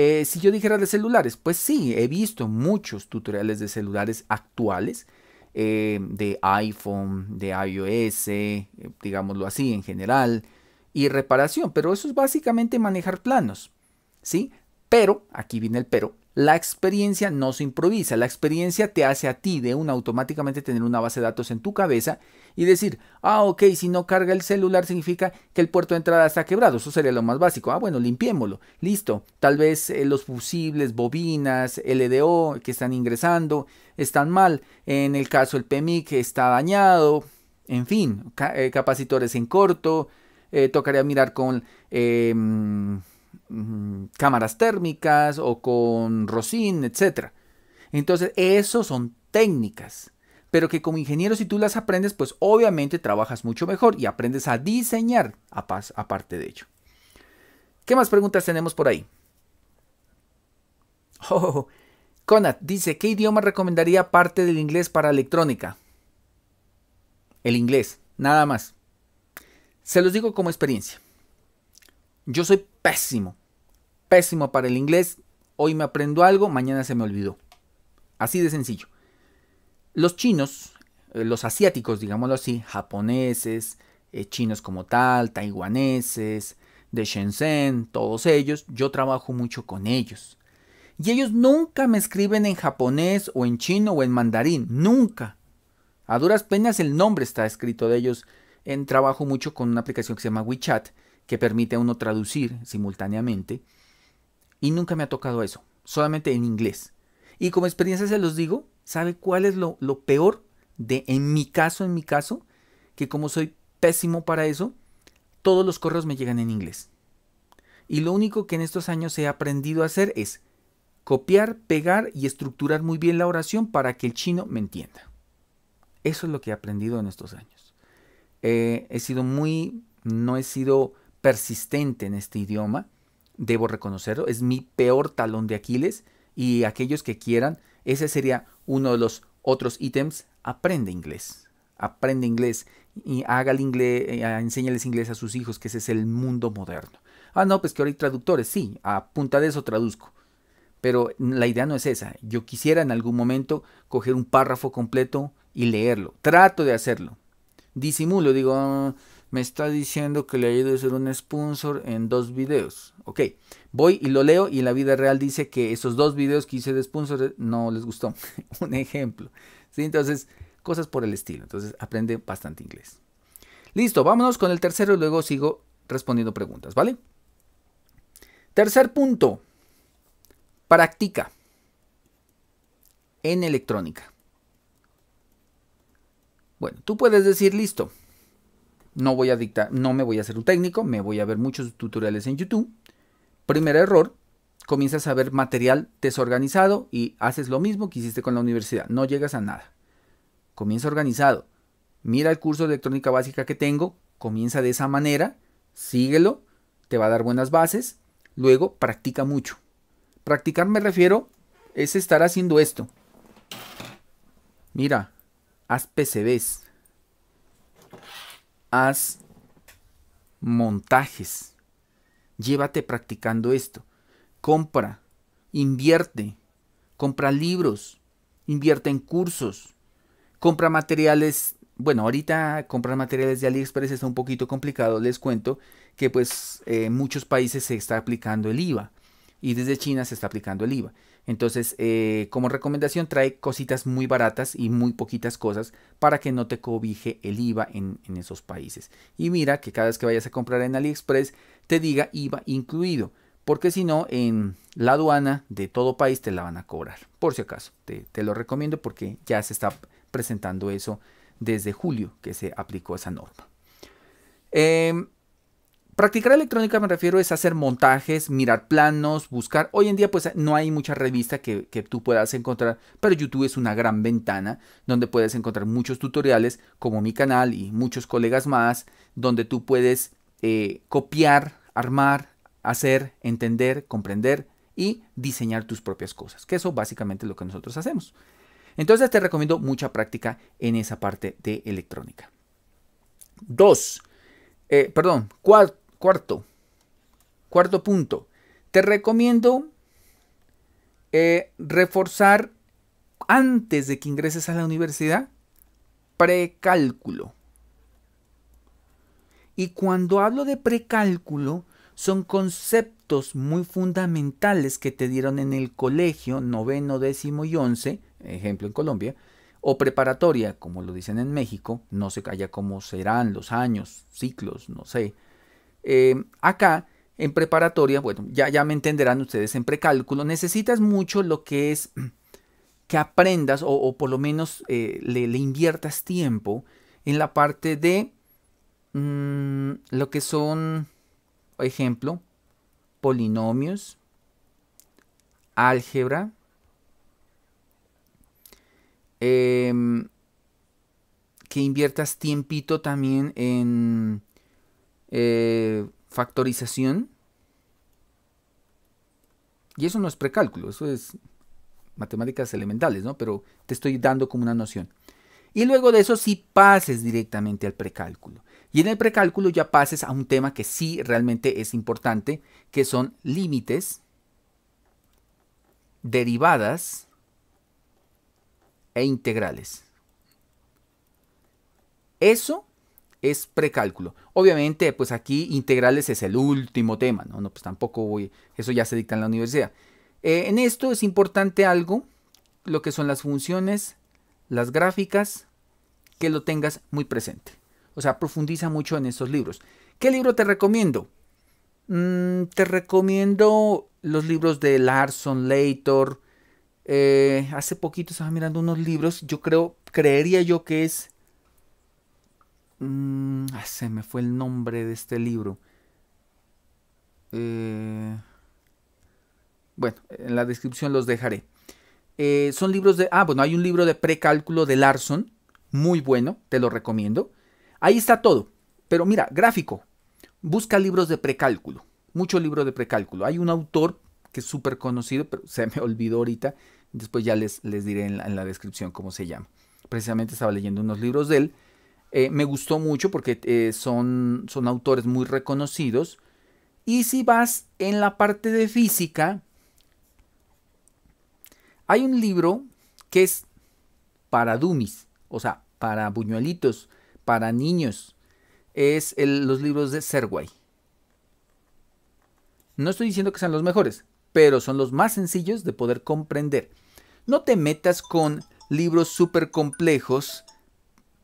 Eh, si yo dijera de celulares, pues sí, he visto muchos tutoriales de celulares actuales, eh, de iPhone, de iOS, eh, digámoslo así en general, y reparación, pero eso es básicamente manejar planos, ¿sí? Pero, aquí viene el pero, la experiencia no se improvisa, la experiencia te hace a ti de una automáticamente tener una base de datos en tu cabeza y decir, ah, ok, si no carga el celular significa que el puerto de entrada está quebrado, eso sería lo más básico. Ah, bueno, limpiémoslo, listo. Tal vez eh, los fusibles, bobinas, LDO que están ingresando están mal, en el caso el PMIC está dañado, en fin, eh, capacitores en corto, eh, tocaría mirar con... Em, Mm, cámaras térmicas o con rosin, etc. Entonces, eso son técnicas, pero que como ingeniero si tú las aprendes, pues obviamente trabajas mucho mejor y aprendes a diseñar aparte de ello. ¿Qué más preguntas tenemos por ahí? [laughs] Oh, Conat dice, ¿qué idioma recomendaría parte del inglés para electrónica? El inglés, nada más. Se los digo como experiencia. Yo soy pésimo pésimo para el inglés, hoy me aprendo algo, mañana se me olvidó. Así de sencillo. Los chinos, eh, los asiáticos, digámoslo así, japoneses, eh, chinos como tal, taiwaneses, de Shenzhen, todos ellos, yo trabajo mucho con ellos. Y ellos nunca me escriben en japonés o en chino o en mandarín, nunca. A duras penas el nombre está escrito de ellos. En trabajo mucho con una aplicación que se llama WeChat, que permite a uno traducir simultáneamente. Y nunca me ha tocado eso, solamente en inglés. Y como experiencia se los digo, ¿sabe cuál es lo, peor de, en mi caso, en mi caso, que como soy pésimo para eso, todos los correos me llegan en inglés. Y lo único que en estos años he aprendido a hacer es copiar, pegar y estructurar muy bien la oración para que el chino me entienda. Eso es lo que he aprendido en estos años. Eh, he sido muy, no he sido persistente en este idioma debo reconocerlo, es mi peor talón de Aquiles y aquellos que quieran, ese sería uno de los otros ítems, aprende inglés, aprende inglés y haga el inglés, eh, enséñales inglés a sus hijos, que ese es el mundo moderno. Ah, no, pues que ahora hay traductores, sí, a punta de eso traduzco. Pero la idea no es esa. Yo quisiera en algún momento coger un párrafo completo y leerlo. Trato de hacerlo. Disimulo, digo, ah, me está diciendo que le ido a ser un sponsor en dos videos. Ok, voy y lo leo y en la vida real dice que esos dos videos que hice de sponsor no les gustó. [laughs] un ejemplo. ¿Sí? Entonces, cosas por el estilo. Entonces, aprende bastante inglés. Listo, vámonos con el tercero y luego sigo respondiendo preguntas, ¿vale? Tercer punto. Practica en electrónica. Bueno, tú puedes decir, listo, no voy a dictar, no me voy a hacer un técnico, me voy a ver muchos tutoriales en YouTube. Primer error, comienzas a ver material desorganizado y haces lo mismo que hiciste con la universidad, no llegas a nada. Comienza organizado. Mira el curso de electrónica básica que tengo, comienza de esa manera, síguelo, te va a dar buenas bases, luego practica mucho. Practicar me refiero es estar haciendo esto. Mira, haz PCBs, haz montajes. Llévate practicando esto. Compra, invierte, compra libros, invierte en cursos, compra materiales. Bueno, ahorita comprar materiales de AliExpress está un poquito complicado, les cuento que pues en eh, muchos países se está aplicando el IVA y desde China se está aplicando el IVA. Entonces, eh, como recomendación, trae cositas muy baratas y muy poquitas cosas para que no te cobije el IVA en, esos países. Y mira que cada vez que vayas a comprar en AliExpress te diga IVA incluido, porque si no, en la aduana de todo país te la van a cobrar. Por si acaso, te, te lo recomiendo porque ya se está presentando eso desde julio que se aplicó esa norma. Em, Practicar electrónica me refiero es hacer montajes, mirar planos, buscar. Hoy en día pues no hay mucha revista que, tú puedas encontrar, pero YouTube es una gran ventana donde puedes encontrar muchos tutoriales como mi canal y muchos colegas más, donde tú puedes eh, copiar, armar, hacer, entender, comprender y diseñar tus propias cosas, que eso básicamente es lo que nosotros hacemos. Entonces te recomiendo mucha práctica en esa parte de electrónica. Dos, eh, perdón, cuatro Cuarto, cuarto punto, te recomiendo eh, reforzar antes de que ingreses a la universidad precálculo. Y cuando hablo de precálculo, son conceptos muy fundamentales que te dieron en el colegio, noveno, décimo y once, ejemplo en Colombia, o preparatoria, como lo dicen en México, no se calla cómo serán los años, ciclos, no sé, eh, acá en preparatoria, bueno, ya, ya me entenderán ustedes en precálculo, necesitas mucho lo que es que aprendas o, por lo menos eh, le, inviertas tiempo en la parte de mm, lo que son, por ejemplo, polinomios, álgebra, em, que inviertas tiempito también en eh, factorización. Y eso no es precálculo, eso es matemáticas elementales, ¿no? Pero te estoy dando como una noción. Y luego de eso sí pases directamente al precálculo. Y en el precálculo ya pases a un tema que sí realmente es importante, que son límites, derivadas e integrales. Eso es precálculo. Obviamente, pues aquí integrales es el último tema, ¿no? no pues tampoco voy, eso ya se dicta en la universidad. Eh, en esto es importante algo, lo que son las funciones, las gráficas, que lo tengas muy presente. O sea, profundiza mucho en estos libros. ¿Qué libro te recomiendo? Mm, te recomiendo los libros de Larson, Leitor. Eh, hace poquito estaba mirando unos libros, yo creo, creería yo que es Mm, se me fue el nombre de este libro. Eh, bueno, en la descripción los dejaré. Eh, son libros de... Ah, bueno, hay un libro de precálculo de Larson. Muy bueno, te lo recomiendo. Ahí está todo. Pero mira, gráfico. Busca libros de precálculo. Mucho libro de precálculo. Hay un autor que es súper conocido, pero se me olvidó ahorita. Después ya les, les diré en la descripción cómo se llama. Precisamente estaba leyendo unos libros de él eh, me gustó mucho porque eh, son, son autores muy reconocidos. Y si vas en la parte de física, hay un libro que es para dummies, o sea, para buñuelitos, para niños. Es los libros de Serway. No estoy diciendo que sean los mejores, pero son los más sencillos de poder comprender. No te metas con libros súper complejos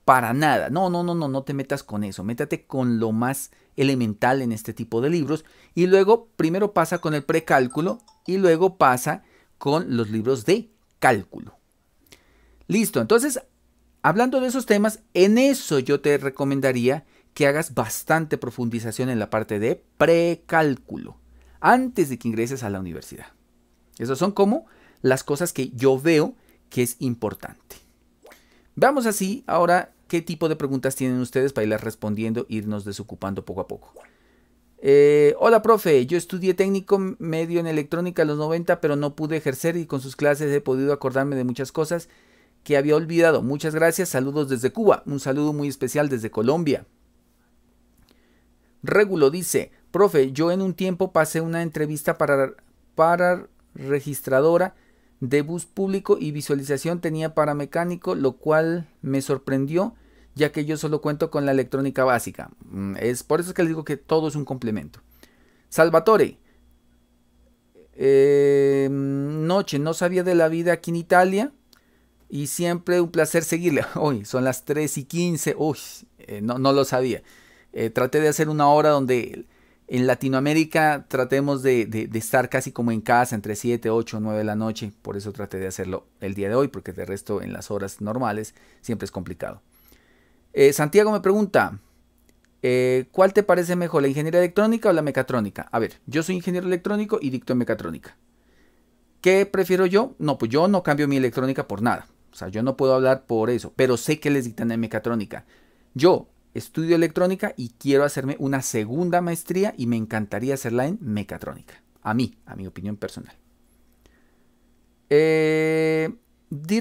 para nada. No, no, no, no, no te metas con eso. Métate con lo más elemental en este tipo de libros. Y luego, primero pasa con el precálculo y luego pasa con los libros de cálculo. Listo, entonces, hablando de esos temas, en eso yo te recomendaría que hagas bastante profundización en la parte de precálculo antes de que ingreses a la universidad. Esas son como las cosas que yo veo que es importante. Vamos así ahora qué tipo de preguntas tienen ustedes para irlas respondiendo, irnos desocupando poco a poco. Eh, hola, profe. Yo estudié técnico medio en electrónica a los 90, pero no pude ejercer y con sus clases he podido acordarme de muchas cosas que había olvidado. Muchas gracias. Saludos desde Cuba. Un saludo muy especial desde Colombia. Régulo dice, profe, yo en un tiempo pasé una entrevista para, para registradora de bus público y visualización tenía para mecánico, lo cual me sorprendió ya que yo solo cuento con la electrónica básica. Mm, es por eso que les digo que todo es un complemento. Salvatore. Em, noche, no sabía de la vida aquí en Italia y siempre un placer seguirle. [laughs] Hoy son las 3 y 15, uy, eh, no, lo sabía. Eh, traté de hacer una hora donde en Latinoamérica tratemos de, estar casi como en casa entre 7, 8, 9 de la noche. Por eso traté de hacerlo el día de hoy, porque de resto en las horas normales siempre es complicado. Eh, Santiago me pregunta, eh, ¿cuál te parece mejor, la ingeniería electrónica o la mecatrónica? A ver, yo soy ingeniero electrónico y dicto en mecatrónica. ¿Qué prefiero yo? No, pues yo no cambio mi electrónica por nada. O sea, yo no puedo hablar por eso, pero sé que les dictan en mecatrónica. Yo, estudio electrónica y quiero hacerme una segunda maestría y me encantaría hacerla en mecatrónica. A mí, a mi opinión personal. Eh,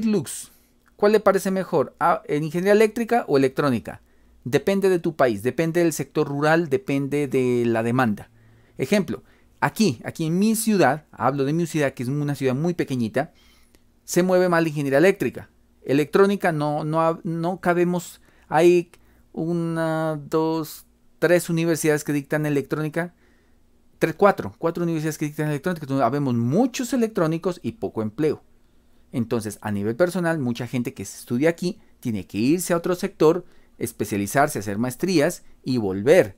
Lux, ¿cuál le parece mejor? ¿En ingeniería eléctrica o electrónica? Depende de tu país, depende del sector rural, depende de la demanda. Ejemplo, aquí, aquí en mi ciudad, hablo de mi ciudad que es una ciudad muy pequeñita, se mueve más la ingeniería eléctrica. Electrónica no, no, no cabemos, hay una, dos, tres universidades que dictan electrónica. Tres, cuatro. Cuatro universidades que dictan electrónica. Entonces, muchos electrónicos y poco empleo. Entonces, a nivel personal, mucha gente que estudia aquí tiene que irse a otro sector, especializarse, hacer maestrías y volver.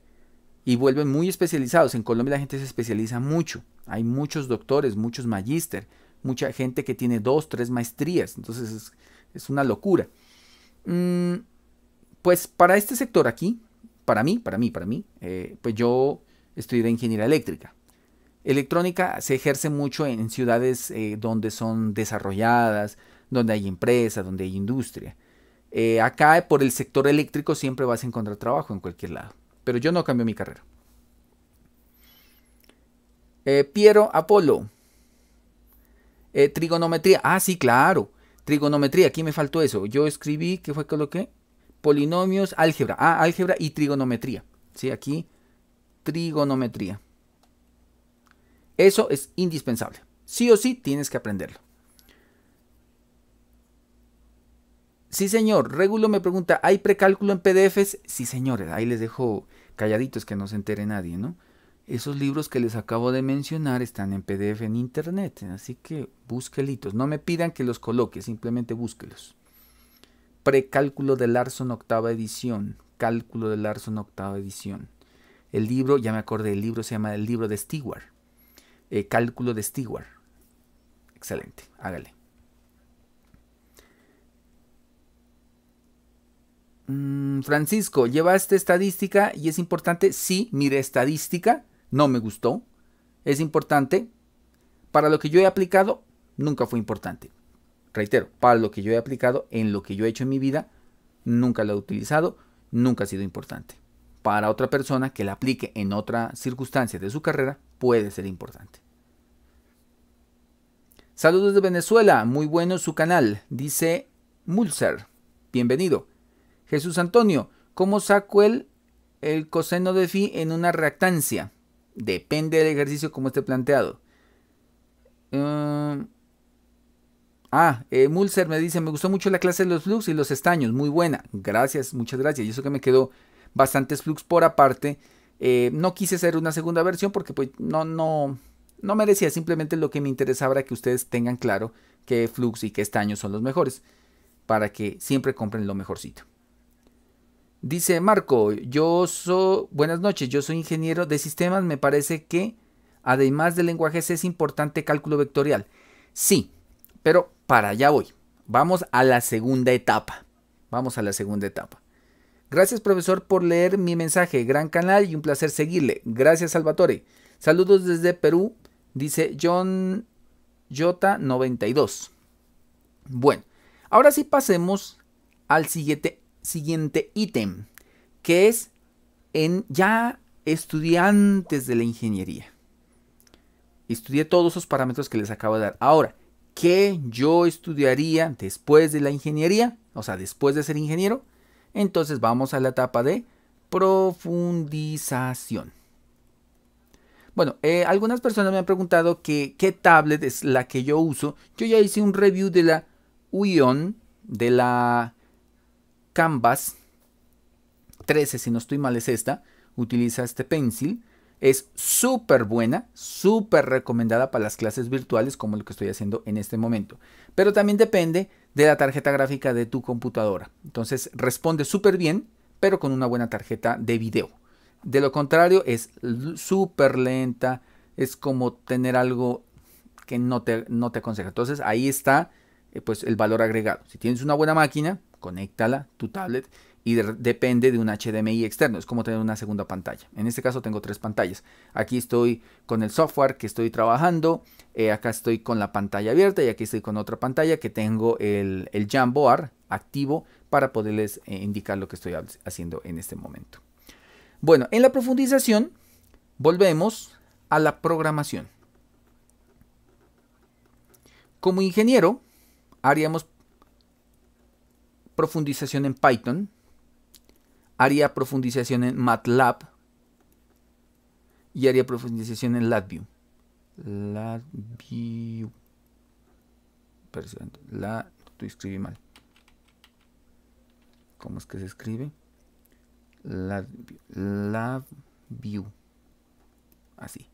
Y vuelven muy especializados. En Colombia la gente se especializa mucho. Hay muchos doctores, muchos magíster, mucha gente que tiene dos, tres maestrías. Entonces es, una locura. Mm, pues para este sector aquí, para mí, para mí, para mí, eh, pues yo estudié ingeniería eléctrica. Electrónica se ejerce mucho en ciudades eh, donde son desarrolladas, donde hay empresas, donde hay industria. Eh, acá por el sector eléctrico siempre vas a encontrar trabajo en cualquier lado. Pero yo no cambio mi carrera. Piero Apolo. trigonometría. Ah, sí, claro. Trigonometría. Aquí me faltó eso. Yo escribí, ¿qué fue que coloqué? polinomios, álgebra. álgebra y trigonometría. ¿Sí? Aquí, trigonometría. Eso es indispensable. Sí o sí tienes que aprenderlo. Sí, señor. Regulo me pregunta, ¿hay precálculo en PDFs? Sí, señores. Ahí les dejo calladitos que no se entere nadie, ¿no? Esos libros que les acabo de mencionar están en PDF en internet, así que búsquelitos. No me pidan que los coloque, simplemente búsquelos. Precálculo de Larson octava edición. Cálculo de Larson octava edición. El libro, ya me acordé, el libro se llama El libro de Stewart. Eh, cálculo de Stewart. Excelente, hágale. Mm, Francisco, ¿llevaste estadística y es importante? Sí, mire, estadística no me gustó. Es importante. Para lo que yo he aplicado, nunca fue importante reitero, para lo que yo he aplicado, en lo que yo he hecho en mi vida, nunca lo he utilizado, nunca ha sido importante. Para otra persona que la aplique en otra circunstancia de su carrera, puede ser importante. Saludos de Venezuela, muy bueno su canal, dice Mulser. Bienvenido. Jesús Antonio, ¿cómo saco el, el coseno de phi en una reactancia? Depende del ejercicio como esté planteado. Eh, Ah, eh, Mulser me dice, me gustó mucho la clase de los flux y los estaños, muy buena. Gracias, muchas gracias. Y eso que me quedó bastantes flux por aparte. Eh, no quise hacer una segunda versión porque pues no, no, no merecía. Simplemente lo que me interesaba era que ustedes tengan claro que flux y que estaños son los mejores. Para que siempre compren lo mejorcito. Dice Marco, yo soy, buenas noches, yo soy ingeniero de sistemas, me parece que además de lenguajes es importante cálculo vectorial. Sí, pero para allá voy. Vamos a la segunda etapa. Vamos a la segunda etapa. Gracias profesor por leer mi mensaje. Gran canal y un placer seguirle. Gracias Salvatore. Saludos desde Perú, dice John Jota 92 Bueno, ahora sí pasemos al siguiente, siguiente ítem, que es en ya estudiantes de la ingeniería. Estudié todos esos parámetros que les acabo de dar. Ahora, que yo estudiaría después de la ingeniería? O sea, después de ser ingeniero. Entonces vamos a la etapa de profundización. Bueno, eh, algunas personas me han preguntado qué tablet es la que yo uso. Yo ya hice un review de la Uion, de la Canvas 13, si no estoy mal es esta. Utiliza este pencil. Es súper buena, súper recomendada para las clases virtuales como lo que estoy haciendo en este momento. Pero también depende de la tarjeta gráfica de tu computadora. Entonces responde súper bien, pero con una buena tarjeta de video. De lo contrario es súper lenta, es como tener algo que no te, no te aconseja. Entonces ahí está eh, pues el valor agregado. Si tienes una buena máquina, conéctala, tu tablet, y depende de un HDMI externo. Es como tener una segunda pantalla. En este caso tengo tres pantallas. Aquí estoy con el software que estoy trabajando. Eh, acá estoy con la pantalla abierta y aquí estoy con otra pantalla que tengo el, Jamboard activo para poderles eh, indicar lo que estoy haciendo en este momento. Bueno, en la profundización volvemos a la programación. Como ingeniero haríamos profundización en Python haría profundización en MATLAB y haría profundización en LabVIEW. LabVIEW. La, tú escribí mal. ¿Cómo es que se escribe? LabVIEW. Así.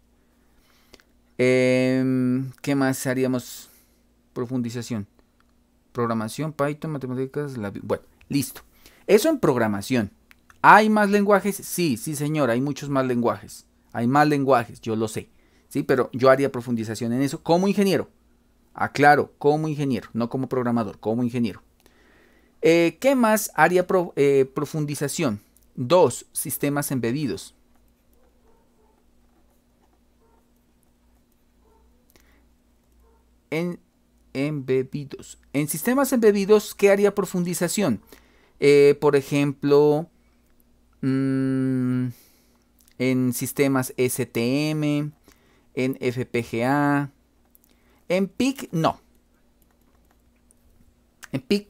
Em, ¿Qué más haríamos? Profundización. Programación, Python, matemáticas, LabVIEW. Bueno, listo. Eso en programación. ¿Hay más lenguajes? Sí, sí señor, hay muchos más lenguajes. Hay más lenguajes, yo lo sé. Sí, pero yo haría profundización en eso como ingeniero. Aclaro, como ingeniero, no como programador, como ingeniero. Eh, ¿Qué más haría eh, profundización? Dos, sistemas embebidos. En embebidos. En sistemas embebidos, ¿qué haría profundización? Eh, por ejemplo, Mm, en sistemas STM, en FPGA. En PIC no. En PIC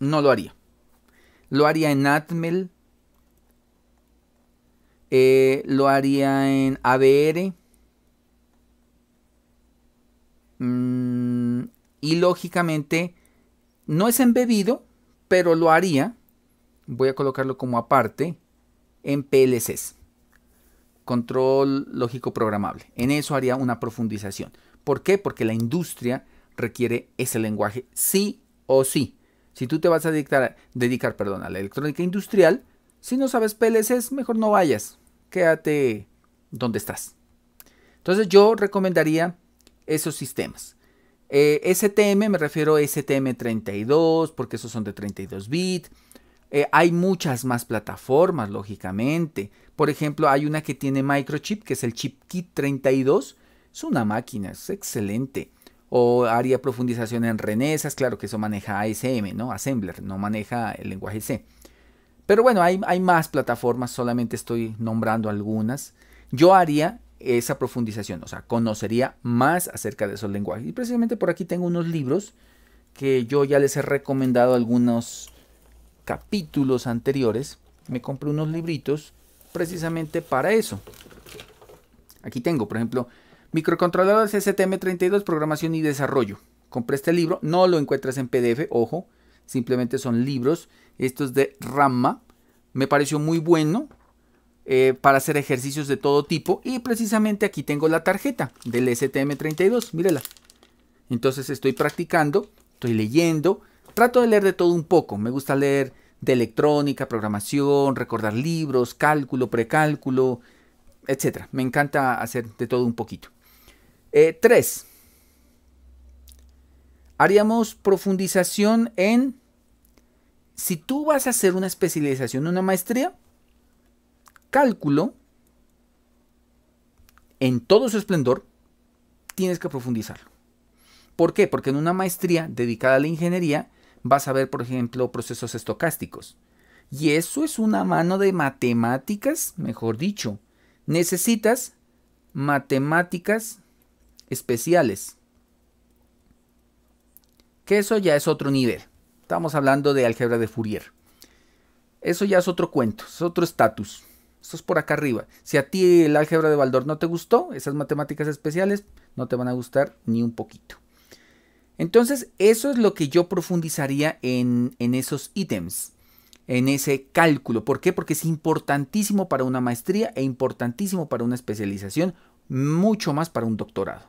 no lo haría. Lo haría en Atmel. Eh, lo haría en ABR. Mm, y lógicamente no es embebido, pero lo haría. Voy a colocarlo como aparte en PLCs, control lógico programable. En eso haría una profundización. ¿Por qué? Porque la industria requiere ese lenguaje sí o sí. Si tú te vas a dedicar, dedicar perdón, a la electrónica industrial, si no sabes PLCs, mejor no vayas. Quédate donde estás. Entonces yo recomendaría esos sistemas. Eh, STM, me refiero a STM32, porque esos son de 32 bits. Eh, hay muchas más plataformas, lógicamente. Por ejemplo, hay una que tiene microchip, que es el chip Kit 32. Es una máquina, es excelente. O haría profundización en renesas, claro que eso maneja ASM, ¿no? Assembler, no maneja el lenguaje C. Pero bueno, hay, hay más plataformas, solamente estoy nombrando algunas. Yo haría esa profundización, o sea, conocería más acerca de esos lenguajes. Y precisamente por aquí tengo unos libros que yo ya les he recomendado algunos capítulos anteriores, me compré unos libritos precisamente para eso. Aquí tengo, por ejemplo, Microcontroladores STM32, Programación y Desarrollo. Compré este libro, no lo encuentras en PDF, ojo, simplemente son libros. Estos es de Rama, me pareció muy bueno eh, para hacer ejercicios de todo tipo. Y precisamente aquí tengo la tarjeta del STM32, mírela. Entonces estoy practicando, estoy leyendo, trato de leer de todo un poco. Me gusta leer de electrónica, programación, recordar libros, cálculo, precálculo, etc. Me encanta hacer de todo un poquito. Eh, tres. Haríamos profundización en... Si tú vas a hacer una especialización, una maestría, cálculo, en todo su esplendor, tienes que profundizarlo. ¿Por qué? Porque en una maestría dedicada a la ingeniería, vas a ver, por ejemplo, procesos estocásticos. Y eso es una mano de matemáticas, mejor dicho. Necesitas matemáticas especiales. Que eso ya es otro nivel. Estamos hablando de álgebra de Fourier. Eso ya es otro cuento, es otro estatus. Esto es por acá arriba. Si a ti el álgebra de Baldor no te gustó, esas matemáticas especiales no te van a gustar ni un poquito. Entonces, eso es lo que yo profundizaría en, esos ítems, en ese cálculo. ¿Por qué? Porque es importantísimo para una maestría e importantísimo para una especialización, mucho más para un doctorado.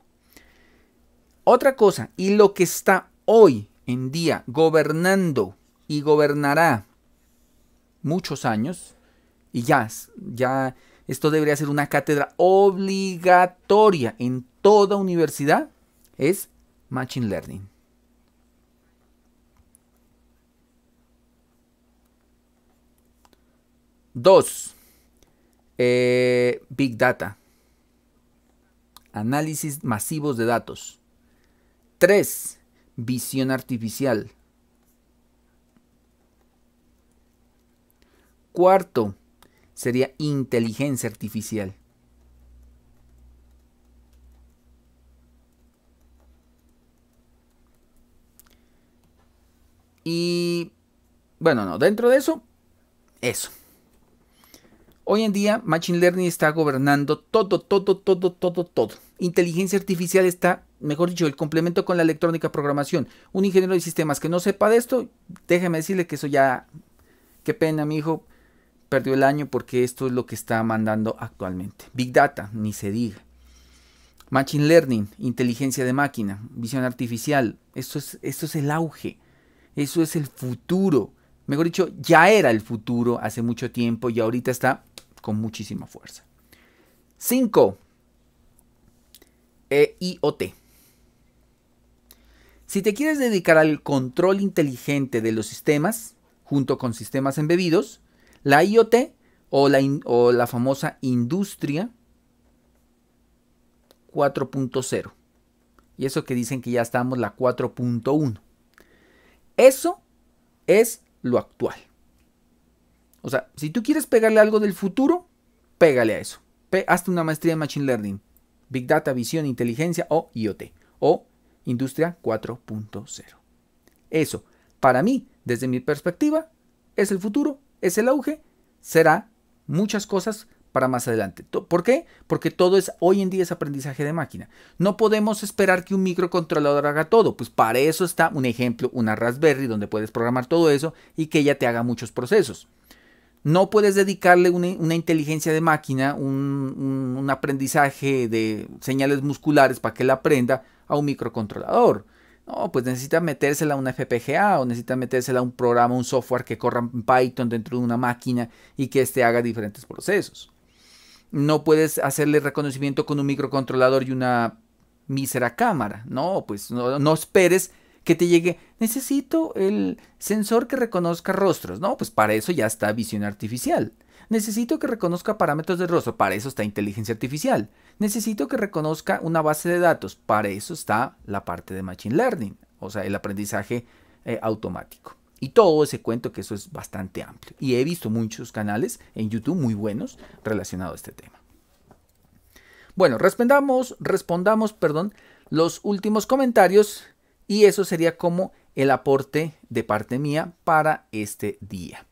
Otra cosa, y lo que está hoy en día gobernando y gobernará muchos años, y ya, ya esto debería ser una cátedra obligatoria en toda universidad, es Machine Learning. Dos, eh, Big Data. Análisis masivos de datos. Tres, visión artificial. Cuarto, sería inteligencia artificial. Y bueno, no, dentro de eso, eso. Hoy en día, Machine Learning está gobernando todo, todo, todo, todo, todo. Inteligencia artificial está, mejor dicho, el complemento con la electrónica programación. Un ingeniero de sistemas que no sepa de esto, déjeme decirle que eso ya, qué pena, mi hijo, perdió el año porque esto es lo que está mandando actualmente. Big Data, ni se diga. Machine Learning, inteligencia de máquina, visión artificial. Esto es, esto es el auge. Eso es el futuro. Mejor dicho, ya era el futuro hace mucho tiempo y ahorita está con muchísima fuerza. 5. E, IoT. Si te quieres dedicar al control inteligente de los sistemas, junto con sistemas embebidos, la IoT o o la famosa industria 4.0. Y eso que dicen que ya estamos la 4.1. Eso es lo actual. O sea, si tú quieres pegarle algo del futuro, pégale a eso. Pe hazte una maestría en Machine Learning, Big Data, Visión, Inteligencia o IoT o Industria 4.0. Eso, para mí, desde mi perspectiva, es el futuro, es el auge, será muchas cosas para más adelante. ¿Por qué? Porque todo es hoy en día es aprendizaje de máquina. No podemos esperar que un microcontrolador haga todo, pues para eso está un ejemplo, una Raspberry donde puedes programar todo eso y que ella te haga muchos procesos. No puedes dedicarle una, inteligencia de máquina, un, aprendizaje de señales musculares para que la aprenda a un microcontrolador. No, pues necesita metérsela a una FPGA o necesita metérsela a un programa, un software que corra en Python dentro de una máquina y que éste haga diferentes procesos no puedes hacerle reconocimiento con un microcontrolador y una mísera cámara. No, pues no, esperes que te llegue, necesito el sensor que reconozca rostros. No, pues para eso ya está visión artificial. Necesito que reconozca parámetros de rostro, para eso está inteligencia artificial. Necesito que reconozca una base de datos, para eso está la parte de Machine Learning, o sea, el aprendizaje eh, automático y todo ese cuento que eso es bastante amplio. Y he visto muchos canales en YouTube muy buenos relacionados a este tema. Bueno, respondamos, respondamos, perdón, los últimos comentarios y eso sería como el aporte de parte mía para este día.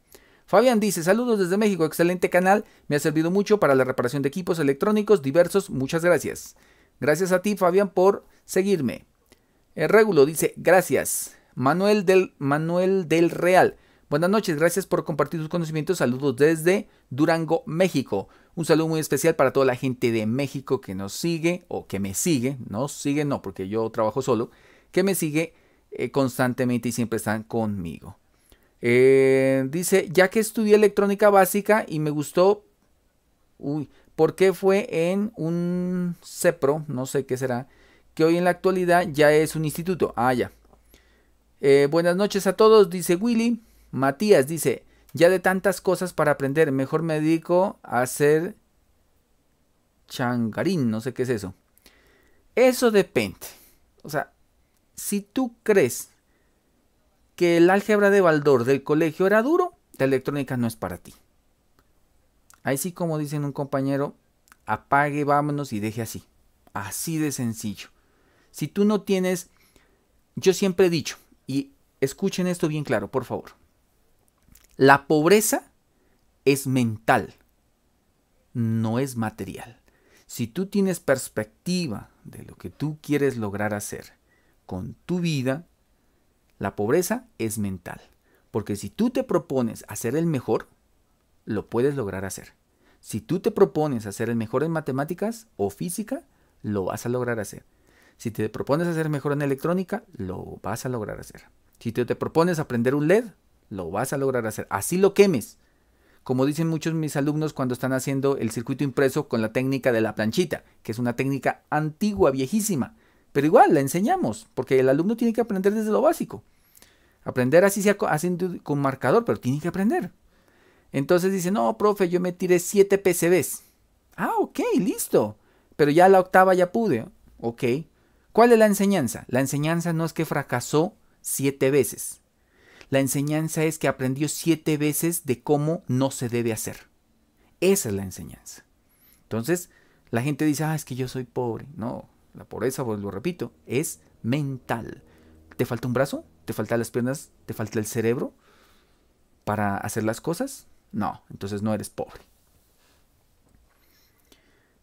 Fabián dice, saludos desde México, excelente canal, me ha servido mucho para la reparación de equipos electrónicos diversos, muchas gracias. Gracias a ti Fabián por seguirme. El eh, Regulo dice, gracias. Manuel del, Manuel del Real. Buenas noches, gracias por compartir tus conocimientos. Saludos desde Durango, México. Un saludo muy especial para toda la gente de México que nos sigue o que me sigue. No sigue, no, porque yo trabajo solo. Que me sigue eh, constantemente y siempre están conmigo. Eh, dice, ya que estudié electrónica básica y me gustó... Uy, ¿por qué fue en un CEPRO? No sé qué será. Que hoy en la actualidad ya es un instituto. Ah, ya. Eh, buenas noches a todos, dice Willy. Matías dice, ya de tantas cosas para aprender, mejor me dedico a hacer changarín, no sé qué es eso. Eso depende. O sea, si tú crees que el álgebra de Baldor del colegio era duro, la electrónica no es para ti. Ahí sí, como dicen un compañero, apague, vámonos y deje así. Así de sencillo. Si tú no tienes, yo siempre he dicho, Escuchen esto bien claro, por favor. La pobreza es mental, no es material. Si tú tienes perspectiva de lo que tú quieres lograr hacer con tu vida, la pobreza es mental. Porque si tú te propones hacer el mejor, lo puedes lograr hacer. Si tú te propones hacer el mejor en matemáticas o física, lo vas a lograr hacer. Si te propones hacer mejor en electrónica, lo vas a lograr hacer. Si tú te propones aprender un LED, lo vas a lograr hacer. Así lo quemes. Como dicen muchos mis alumnos cuando están haciendo el circuito impreso con la técnica de la planchita, que es una técnica antigua, viejísima. Pero igual, la enseñamos, porque el alumno tiene que aprender desde lo básico. Aprender así se haciendo con marcador, pero tiene que aprender. Entonces dice, no, profe, yo me tiré siete PCBs. Ah, ok, listo. Pero ya la octava ya pude. Ok. ¿Cuál es la enseñanza? La enseñanza no es que fracasó siete veces. La enseñanza es que aprendió siete veces de cómo no se debe hacer. Esa es la enseñanza. Entonces, la gente dice, ah, es que yo soy pobre. No, la pobreza, pues lo repito, es mental. ¿Te falta un brazo? ¿Te faltan las piernas? ¿Te falta el cerebro para hacer las cosas? No, entonces no eres pobre.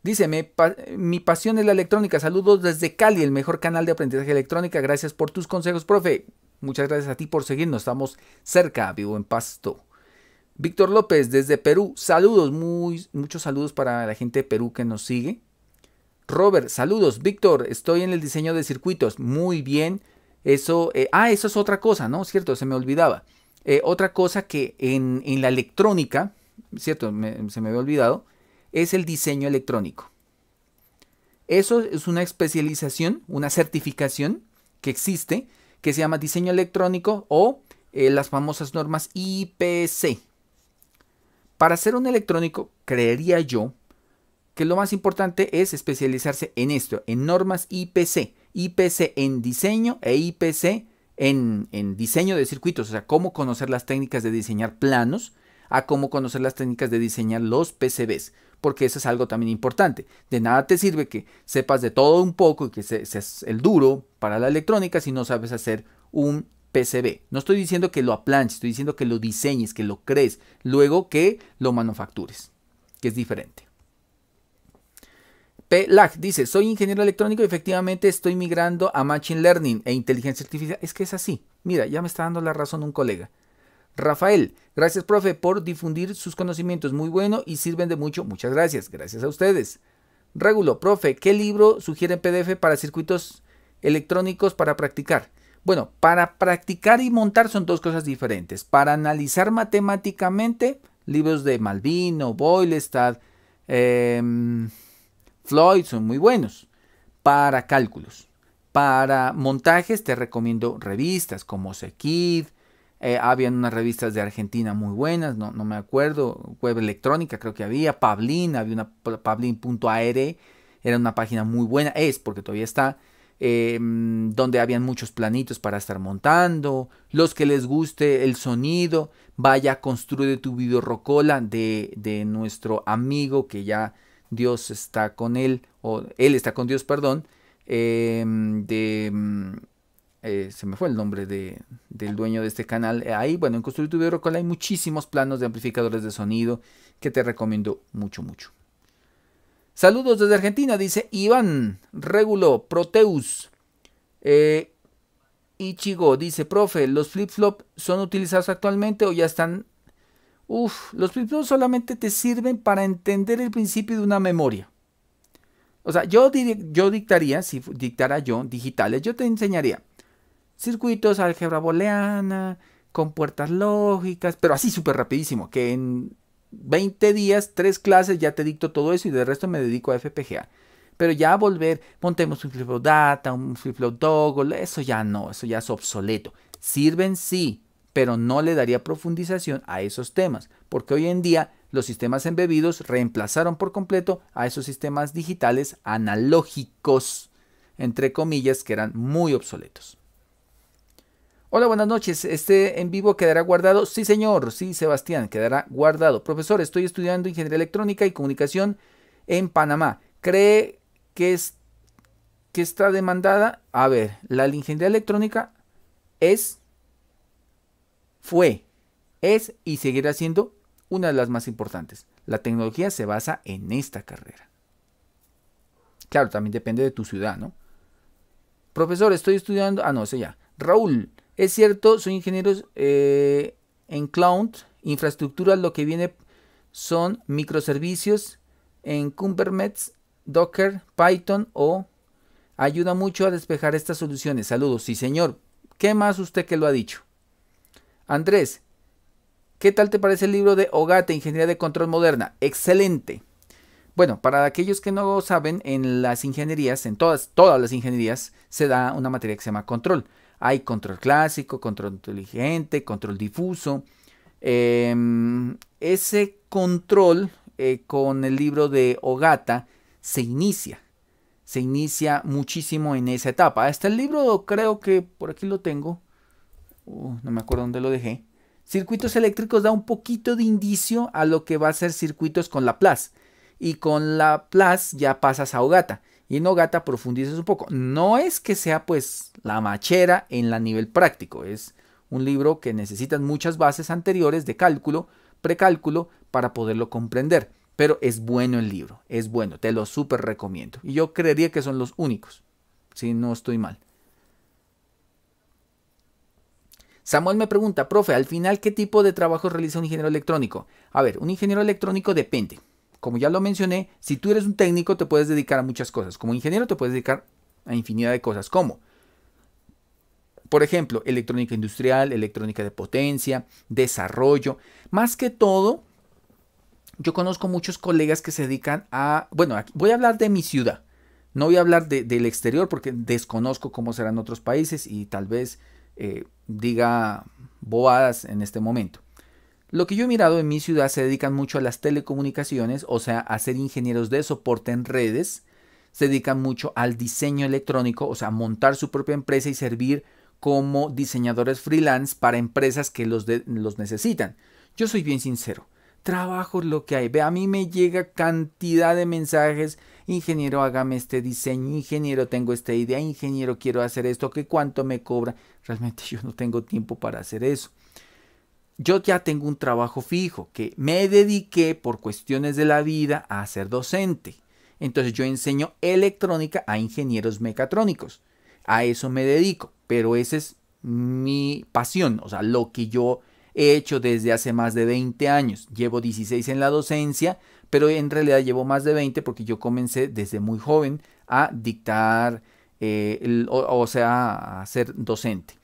Dice, mi pasión es la electrónica. Saludos desde Cali, el mejor canal de aprendizaje electrónica. Gracias por tus consejos, profe. Muchas gracias a ti por seguirnos. Estamos cerca, vivo en Pasto. Víctor López desde Perú. Saludos, muchos saludos para la gente de Perú que nos sigue. Robert, saludos. Víctor, estoy en el diseño de circuitos. Muy bien. Eso, eh, ah, eso es otra cosa, ¿no? Cierto, se me olvidaba. Eh, otra cosa que en, la electrónica, cierto, se me había olvidado es el diseño electrónico. Eso es una especialización, una certificación que existe, que se llama diseño electrónico o eh, las famosas normas IPC. Para ser un electrónico, creería yo que lo más importante es especializarse en esto, en normas IPC. IPC en diseño e IPC en, en diseño de circuitos, o sea, cómo conocer las técnicas de diseñar planos, a cómo conocer las técnicas de diseñar los PCBs porque eso es algo también importante. De nada te sirve que sepas de todo un poco y que seas el duro para la electrónica si no sabes hacer un PCB. No estoy diciendo que lo aplanches, estoy diciendo que lo diseñes, que lo crees, luego que lo manufactures, que es diferente. P. dice, soy ingeniero electrónico y efectivamente estoy migrando a Machine Learning e inteligencia artificial. Es que es así. Mira, ya me está dando la razón un colega. Rafael, gracias profe por difundir sus conocimientos, muy bueno y sirven de mucho, muchas gracias, gracias a ustedes. Regulo, profe, ¿qué libro sugiere PDF para circuitos electrónicos para practicar? Bueno, para practicar y montar son dos cosas diferentes. Para analizar matemáticamente, libros de Malvino, Boyle, eh, em, Floyd son muy buenos. Para cálculos. Para montajes te recomiendo revistas como Sequid, eh, habían unas revistas de Argentina muy buenas, no, me acuerdo, web electrónica creo que había, Pablin, había una pablin.ar, era una página muy buena, es porque todavía está, em, donde habían muchos planitos para estar montando, los que les guste el sonido, vaya, construye tu video de, de nuestro amigo que ya Dios está con él, o él está con Dios, perdón, em, de mm, eh, se me fue el nombre del dueño de este canal. Eh, ahí, bueno, en Construir tu hay muchísimos planos de amplificadores de sonido que te recomiendo mucho, mucho. Saludos desde Argentina, dice Iván, Regulo, Proteus. Eh, Ichigo dice, profe, ¿los flip-flop son utilizados actualmente o ya están? Uf, los flip-flops solamente te sirven para entender el principio de una memoria. O sea, yo, yo dictaría, si dictara yo digitales, yo te enseñaría circuitos, álgebra booleana, con puertas lógicas, pero así súper rapidísimo, que en 20 días, tres clases, ya te dicto todo eso y de resto me dedico a FPGA. Pero ya volver, montemos un flip data, un flip toggle, eso ya no, eso ya es obsoleto. Sirven sí, pero no le daría profundización a esos temas, porque hoy en día los sistemas embebidos reemplazaron por completo a esos sistemas digitales analógicos, entre comillas, que eran muy obsoletos. Hola, buenas noches. ¿Este en vivo quedará guardado? Sí, señor. Sí, Sebastián, quedará guardado. Profesor, estoy estudiando Ingeniería Electrónica y Comunicación en Panamá. ¿Cree que, es, que está demandada? A ver, la Ingeniería Electrónica es, fue, es y seguirá siendo una de las más importantes. La tecnología se basa en esta carrera. Claro, también depende de tu ciudad, ¿no? Profesor, estoy estudiando... Ah, no, eso ya. Raúl, es cierto, son ingenieros eh, en cloud, infraestructura, lo que viene son microservicios en Kubernetes, Docker, Python o ayuda mucho a despejar estas soluciones. Saludos, sí señor. ¿Qué más usted que lo ha dicho? Andrés, ¿qué tal te parece el libro de Ogata, Ingeniería de Control Moderna? Excelente. Bueno, para aquellos que no saben, en las ingenierías, en todas, todas las ingenierías, se da una materia que se llama control. Hay control clásico, control inteligente, control difuso. Em, ese control eh, con el libro de Ogata se inicia. Se inicia muchísimo en esa etapa. Hasta el libro creo que por aquí lo tengo. Uh, no me acuerdo dónde lo dejé. Circuitos eléctricos da un poquito de indicio a lo que va a ser circuitos con la Laplace. Y con la Laplace ya pasas a Ogata y Nogata profundices un poco. No es que sea pues la machera en la nivel práctico, es un libro que necesitan muchas bases anteriores de cálculo, precálculo, para poderlo comprender. Pero es bueno el libro, es bueno, te lo súper recomiendo. Y yo creería que son los únicos, si no estoy mal. Samuel me pregunta, profe, al final, ¿qué tipo de trabajo realiza un ingeniero electrónico? A ver, un ingeniero electrónico depende como ya lo mencioné, si tú eres un técnico te puedes dedicar a muchas cosas. Como ingeniero te puedes dedicar a infinidad de cosas. como Por ejemplo, electrónica industrial, electrónica de potencia, desarrollo. Más que todo, yo conozco muchos colegas que se dedican a... Bueno, voy a hablar de mi ciudad. No voy a hablar del exterior porque desconozco cómo serán otros países y tal vez eh, diga bobadas en este momento. Lo que yo he mirado en mi ciudad se dedican mucho a las telecomunicaciones, o sea, a ser ingenieros de soporte en redes, se dedican mucho al diseño electrónico, o sea, montar su propia empresa y servir como diseñadores freelance para empresas que los, necesitan. Yo soy bien sincero, trabajo lo que hay. a mí me llega cantidad de mensajes, ingeniero, hágame este diseño, ingeniero, tengo esta idea, ingeniero, quiero hacer esto, ¿Qué cuánto me cobra. Realmente [laughs] yo no tengo tiempo para hacer eso yo ya tengo un trabajo fijo, que me dediqué por cuestiones de la vida a ser docente. Entonces yo enseño electrónica a ingenieros mecatrónicos. A eso me dedico, pero esa es mi pasión, o sea, lo que yo he hecho desde hace más de 20 años. Llevo 16 en la docencia, pero en realidad llevo más de 20 porque yo comencé desde muy joven a dictar, eh, o, sea, a ser docente.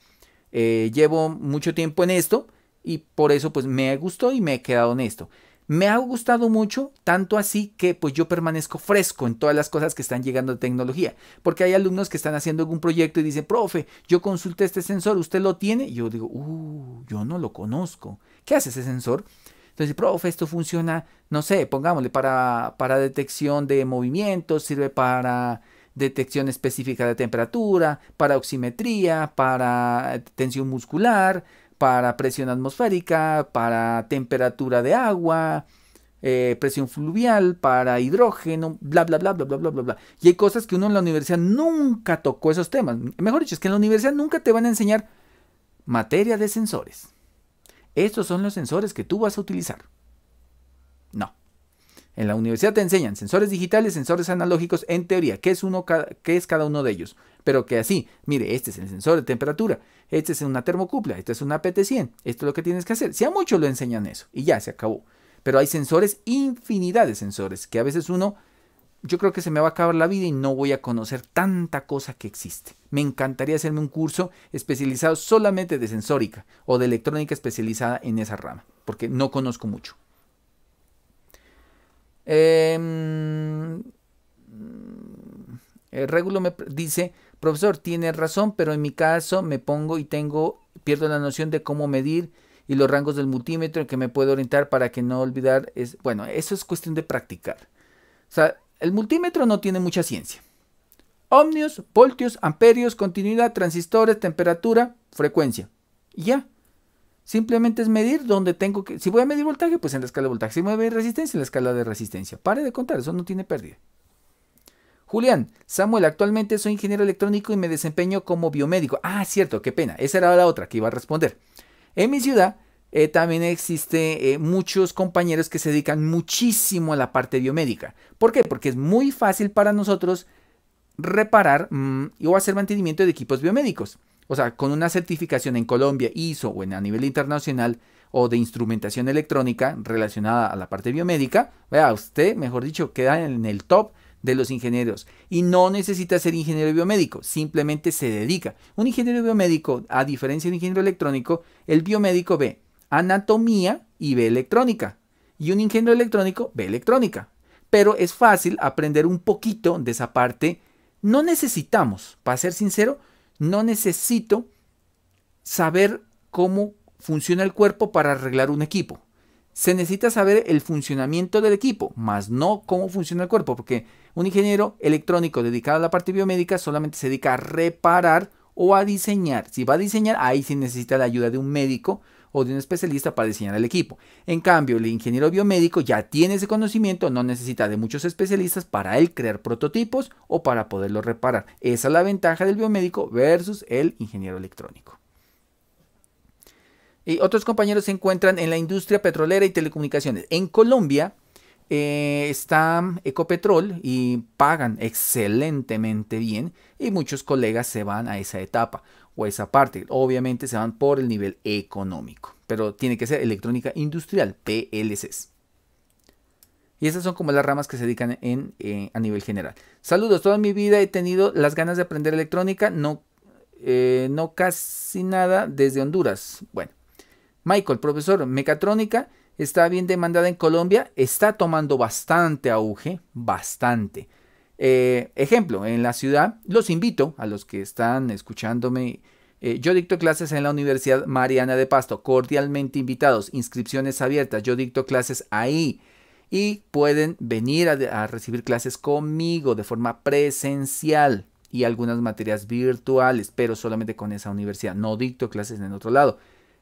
Eh, llevo mucho tiempo en esto y por eso pues me gustó y me he quedado en esto. Me ha gustado mucho, tanto así que pues yo permanezco fresco en todas las cosas que están llegando a tecnología, porque hay alumnos que están haciendo algún proyecto y dicen, profe, yo consulté este sensor, ¿usted lo tiene? Y yo digo, uh, yo no lo conozco. ¿Qué hace ese sensor? Entonces, profe, esto funciona, no sé, pongámosle para, para detección de movimientos, sirve para detección específica de temperatura, para oximetría, para tensión muscular, para presión atmosférica, para temperatura de agua, eh, presión fluvial, para hidrógeno, bla, bla, bla, bla, bla, bla, bla, bla. Y hay cosas que uno en la universidad nunca tocó esos temas. Mejor dicho, es que en la universidad nunca te van a enseñar materia de sensores. Estos son los sensores que tú vas a utilizar. No. En la universidad te enseñan sensores digitales, sensores analógicos, en teoría. ¿Qué es, uno, qué es cada uno de ellos? pero que así, mire, este es el sensor de temperatura, este es una termocupla, este es una PT100, esto es lo que tienes que hacer. Si a muchos lo enseñan eso y ya se acabó. Pero hay sensores, infinidad de sensores, que a veces uno, yo creo que se me va a acabar la vida y no voy a conocer tanta cosa que existe. Me encantaría hacerme un curso especializado solamente de sensórica o de electrónica especializada en esa rama, porque no conozco mucho. el em, eh, Regulo me dice, Profesor, tiene razón, pero en mi caso me pongo y tengo, pierdo la noción de cómo medir y los rangos del multímetro en que me puedo orientar para que no olvidar. Es, bueno, eso es cuestión de practicar. O sea, el multímetro no tiene mucha ciencia. Omnios, voltios, amperios, continuidad, transistores, temperatura, frecuencia. Y ya. Simplemente es medir donde tengo que. Si voy a medir voltaje, pues en la escala de voltaje. Si voy a medir resistencia, en la escala de resistencia. Pare de contar, eso no tiene pérdida. Julián, Samuel, actualmente soy ingeniero electrónico y me desempeño como biomédico. Ah, cierto, qué pena. Esa era la otra que iba a responder. En mi ciudad eh, también existe eh, muchos compañeros que se dedican muchísimo a la parte biomédica. ¿Por qué? Porque es muy fácil para nosotros reparar mm, o hacer mantenimiento de equipos biomédicos. O sea, con una certificación en Colombia, ISO o en, a nivel internacional o de instrumentación electrónica relacionada a la parte biomédica, vea, usted, mejor dicho, queda en el top de los ingenieros y no necesita ser ingeniero biomédico, simplemente se dedica. Un ingeniero biomédico, a diferencia de un ingeniero electrónico, el biomédico ve anatomía y ve electrónica y un ingeniero electrónico ve electrónica. Pero es fácil aprender un poquito de esa parte. No necesitamos, para ser sincero, no necesito saber cómo funciona el cuerpo para arreglar un equipo se necesita saber el funcionamiento del equipo, más no cómo funciona el cuerpo, porque un ingeniero electrónico dedicado a la parte biomédica solamente se dedica a reparar o a diseñar. Si va a diseñar, ahí sí necesita la ayuda de un médico o de un especialista para diseñar el equipo. En cambio, el ingeniero biomédico ya tiene ese conocimiento, no necesita de muchos especialistas para él crear prototipos o para poderlo reparar. Esa es la ventaja del biomédico versus el ingeniero electrónico. Y otros compañeros se encuentran en la industria petrolera y telecomunicaciones. En Colombia eh, está Ecopetrol y pagan excelentemente bien y muchos colegas se van a esa etapa o a esa parte. Obviamente se van por el nivel económico, pero tiene que ser electrónica industrial, PLCs. Y esas son como las ramas que se dedican en, eh, a nivel general. Saludos, toda mi vida he tenido las ganas de aprender electrónica, no, eh, no casi nada desde Honduras. Bueno, Michael, profesor, mecatrónica está bien demandada en Colombia, está tomando bastante auge, bastante. Eh, ejemplo, en la ciudad, los invito a los que están escuchándome. Eh, yo dicto clases en la Universidad Mariana de Pasto, cordialmente invitados, inscripciones abiertas, yo dicto clases ahí y pueden venir a, a recibir clases conmigo de forma presencial y algunas materias virtuales, pero solamente con esa universidad, no dicto clases en otro lado.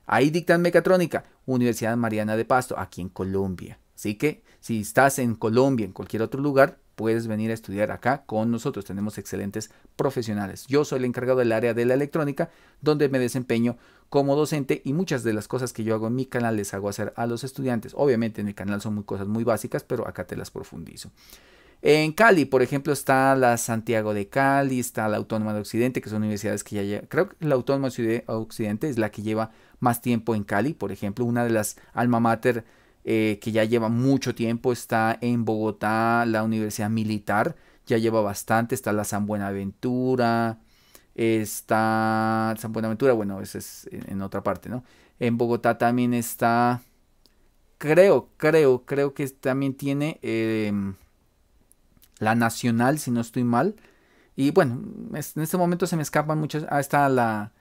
Ahí dictan mecatrónica, Universidad Mariana de Pasto, aquí en Colombia. Así que si estás en Colombia, en cualquier otro lugar, puedes venir a estudiar acá con nosotros. Tenemos excelentes profesionales. Yo soy el encargado del área de la electrónica, donde me desempeño como docente y muchas de las cosas que yo hago en mi canal les hago hacer a los estudiantes. Obviamente en el canal son muy cosas muy básicas, pero acá te las profundizo. En Cali, por ejemplo, está la Santiago de Cali, está la Autónoma de Occidente, que son universidades que ya llevan, creo que la Autónoma de Occidente es la que lleva más tiempo en Cali, por ejemplo, una de las alma mater eh, que ya lleva mucho tiempo está en Bogotá, la Universidad Militar, ya lleva bastante, está la San Buenaventura, está San Buenaventura, bueno, esa es en otra parte, ¿no? En Bogotá también está, creo, creo, creo que también tiene... Em, la nacional, si no estoy mal. Y bueno, en este momento se me escapan muchas. hasta está la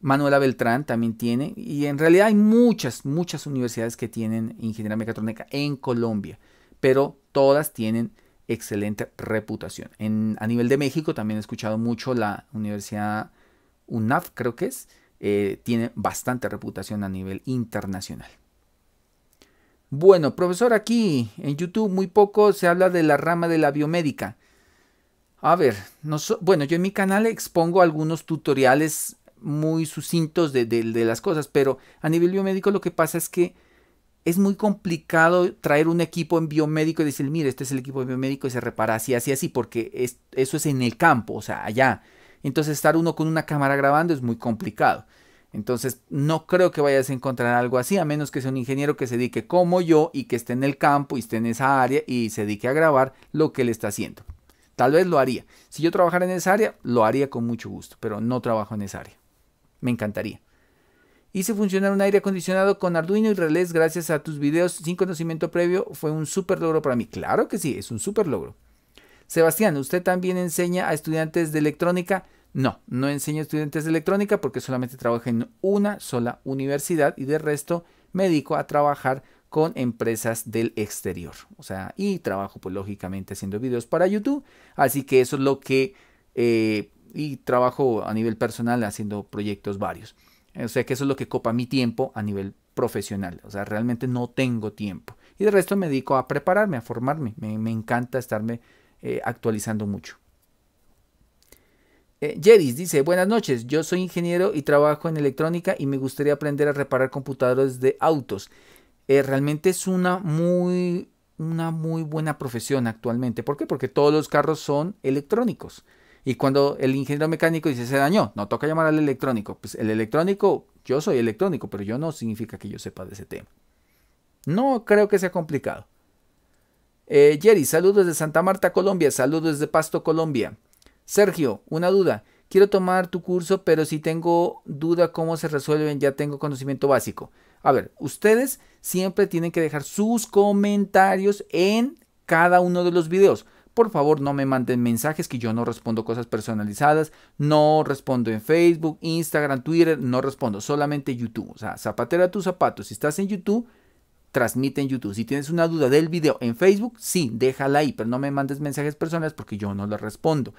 Manuela Beltrán, también tiene. Y en realidad hay muchas, muchas universidades que tienen ingeniería mecatrónica en Colombia. Pero todas tienen excelente reputación. En, a nivel de México también he escuchado mucho la Universidad UNAF, creo que es. Eh, tiene bastante reputación a nivel internacional. Bueno, profesor, aquí en YouTube muy poco se habla de la rama de la biomédica. A ver, no bueno, yo en mi canal expongo algunos tutoriales muy sucintos de, las cosas, pero a nivel biomédico lo que pasa es que es muy complicado traer un equipo en biomédico y decir, mire, este es el equipo biomédico y se repara así, así, así, porque eso es en el campo, o sea, allá. Entonces estar uno con una cámara grabando es muy complicado. Entonces, no creo que vayas a encontrar algo así, a menos que sea un ingeniero que se dedique como yo y que esté en el campo y esté en esa área y se dedique a grabar lo que él está haciendo. Tal vez lo haría. Si yo trabajara en esa área, lo haría con mucho gusto, pero no trabajo en esa área. Me encantaría. Hice funcionar un aire acondicionado con Arduino y relés gracias a tus videos sin conocimiento previo. Fue un súper logro para mí. Claro que sí, es un súper logro. Sebastián, usted también enseña a estudiantes de electrónica. No, no enseño estudiantes de electrónica porque solamente trabajo en una sola universidad y de resto me dedico a trabajar con empresas del exterior. O sea, y trabajo pues lógicamente haciendo videos para YouTube. Así que eso es lo que... Eh, y trabajo a nivel personal haciendo proyectos varios. O sea que eso es lo que copa mi tiempo a nivel profesional. O sea, realmente no tengo tiempo. Y de resto me dedico a prepararme, a formarme. Me, encanta estarme eh, actualizando mucho. Eh, Jerry dice, buenas noches, yo soy ingeniero y trabajo en electrónica y me gustaría aprender a reparar computadores de autos. Eh, realmente es una muy, una muy buena profesión actualmente. ¿Por qué? Porque todos los carros son electrónicos. Y cuando el ingeniero mecánico dice se dañó, no toca llamar al electrónico. Pues el electrónico, yo soy electrónico, pero yo no significa que yo sepa de ese tema. No creo que sea complicado. Eh, Jerry, saludos de Santa Marta, Colombia. Saludos de Pasto, Colombia. Sergio, una duda. Quiero tomar tu curso, pero si tengo duda cómo se resuelven, ya tengo conocimiento básico. A ver, ustedes siempre tienen que dejar sus comentarios en cada uno de los videos. Por favor, no me manden mensajes que yo no respondo cosas personalizadas, no respondo en Facebook, Instagram, Twitter, no respondo, solamente YouTube. O sea, zapatera tus zapatos. Si estás en YouTube, transmite en YouTube. Si tienes una duda del video en Facebook, sí, déjala ahí, pero no me mandes mensajes personales porque yo no las respondo.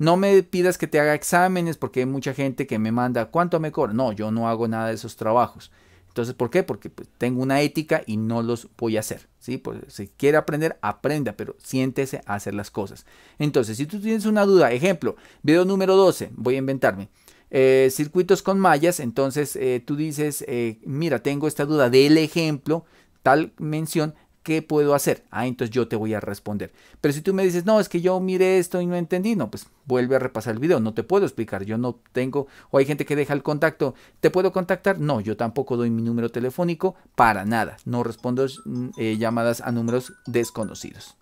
No me pidas que te haga exámenes porque hay mucha gente que me manda cuánto me cobra. No, yo no hago nada de esos trabajos. Entonces, ¿por qué? Porque pues, tengo una ética y no los voy a hacer. Pues, si quiere aprender, aprenda, pero siéntese a hacer las cosas. Entonces, si tú tienes una duda, ejemplo, video número 12, voy a inventarme. Eh, circuitos con mallas, entonces eh, tú dices, eh, mira, tengo esta duda del ejemplo, tal mención, ¿qué puedo hacer? Ah, entonces yo te voy a responder. Pero si tú me dices, no, es que yo miré esto y no entendí, no, pues vuelve a repasar el video, no te puedo explicar, yo no tengo, o hay gente que deja el contacto, ¿te puedo contactar? No, yo tampoco doy mi número telefónico para nada, no respondo mm, eh, llamadas a números desconocidos.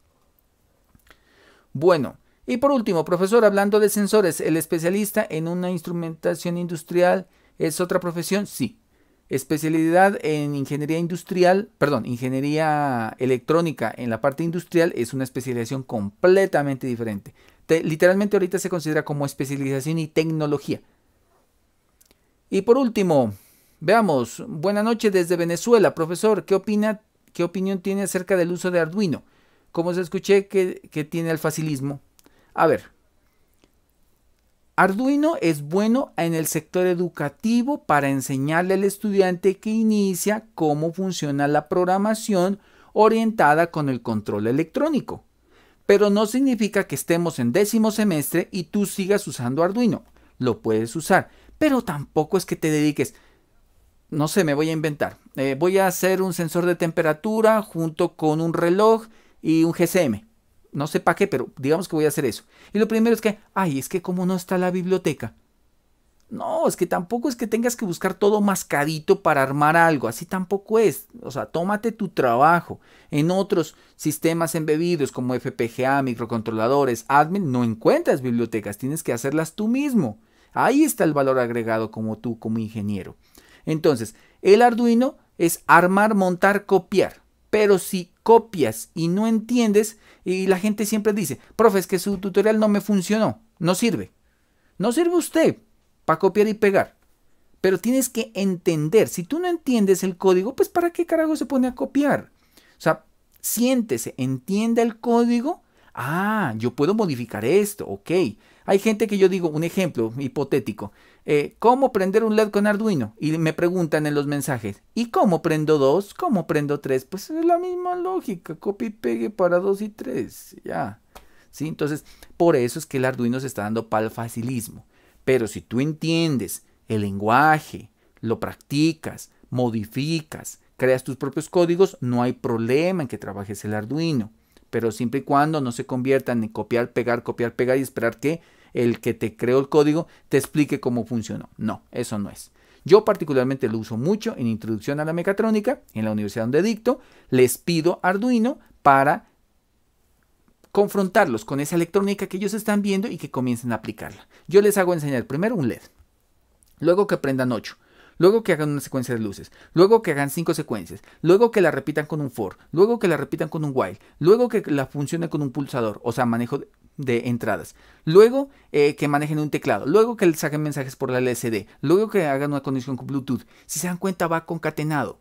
Bueno. Y por último, profesor, hablando de sensores, ¿el especialista en una instrumentación industrial es otra profesión? Sí, Especialidad en ingeniería industrial, perdón, ingeniería electrónica en la parte industrial es una especialización completamente diferente. literalmente ahorita se considera como especialización y tecnología. Y por último, veamos, buena noche desde Venezuela. Profesor, ¿qué, opina, qué opinión tiene acerca del uso de Arduino? Como se escuché que, que tiene el facilismo? A ver, Arduino es bueno en el sector educativo para enseñarle al estudiante que inicia cómo funciona la programación orientada con el control electrónico. Pero no significa que estemos en décimo semestre y tú sigas usando Arduino. Lo puedes usar, pero tampoco es que te dediques. No sé, me voy a inventar. Eh, voy a hacer un sensor de temperatura junto con un reloj y un GCM no sé para qué, pero digamos que voy a hacer eso. Y lo primero es que, ay, es que como no está la biblioteca. No, es que tampoco es que tengas que buscar todo mascadito para armar algo, así tampoco es. O sea, tómate tu trabajo. En otros sistemas embebidos como FPGA, microcontroladores, admin, no encuentras bibliotecas, tienes que hacerlas tú mismo. Ahí está el valor agregado como tú, como ingeniero. Entonces, el Arduino es armar, montar, copiar. Pero si copias y no entiendes y la gente siempre dice, profe, es que su tutorial no me funcionó, no sirve. No sirve usted para copiar y pegar. Pero tienes que entender, si tú no entiendes el código, pues ¿para qué carajo se pone a copiar? O sea, siéntese, entienda el código. Ah, yo puedo modificar esto, ok. Hay gente que yo digo, un ejemplo hipotético, eh, cómo prender un LED con Arduino. Y me preguntan en los mensajes, ¿y cómo prendo dos? ¿Cómo prendo tres? Pues es la misma lógica, copy y pegue para dos y tres, ya. ¿Sí? Entonces, por eso es que el Arduino se está dando para facilismo. Pero si tú entiendes el lenguaje, lo practicas, modificas, creas tus propios códigos, no hay problema en que trabajes el Arduino. Pero siempre y cuando no se conviertan en copiar, pegar, copiar, pegar y esperar que el que te creó el código, te explique cómo funcionó. No, eso no es. Yo particularmente lo uso mucho en Introducción a la Mecatrónica, en la universidad donde dicto. Les pido Arduino para confrontarlos con esa electrónica que ellos están viendo y que comiencen a aplicarla. Yo les hago enseñar primero un LED, luego que aprendan 8, luego que hagan una secuencia de luces, luego que hagan 5 secuencias, luego que la repitan con un for, luego que la repitan con un while, luego que la funcione con un pulsador, o sea, manejo de entradas. Luego eh, que manejen un teclado. Luego que saquen mensajes por la LCD, Luego que hagan una conexión con Bluetooth. Si se dan cuenta, va concatenado.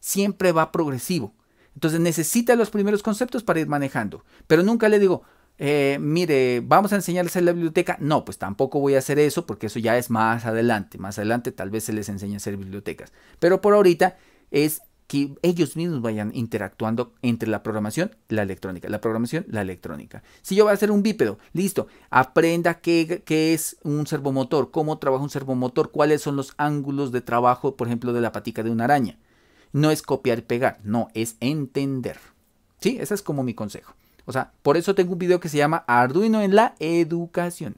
Siempre va progresivo. Entonces necesita los primeros conceptos para ir manejando. Pero nunca le digo, eh, mire, vamos a enseñarles a la biblioteca. No, pues tampoco voy a hacer eso porque eso ya es más adelante. Más adelante tal vez se les enseñe a hacer bibliotecas. Pero por ahorita es que ellos mismos vayan interactuando entre la programación, la electrónica, la programación, la electrónica. Si yo voy a hacer un bípedo, listo, aprenda qué, qué, es un servomotor, cómo trabaja un servomotor, cuáles son los ángulos de trabajo, por ejemplo, de la patica de una araña. No es copiar y pegar, no, es entender. Sí, ese es como mi consejo. O sea, por eso tengo un video que se llama Arduino en la educación.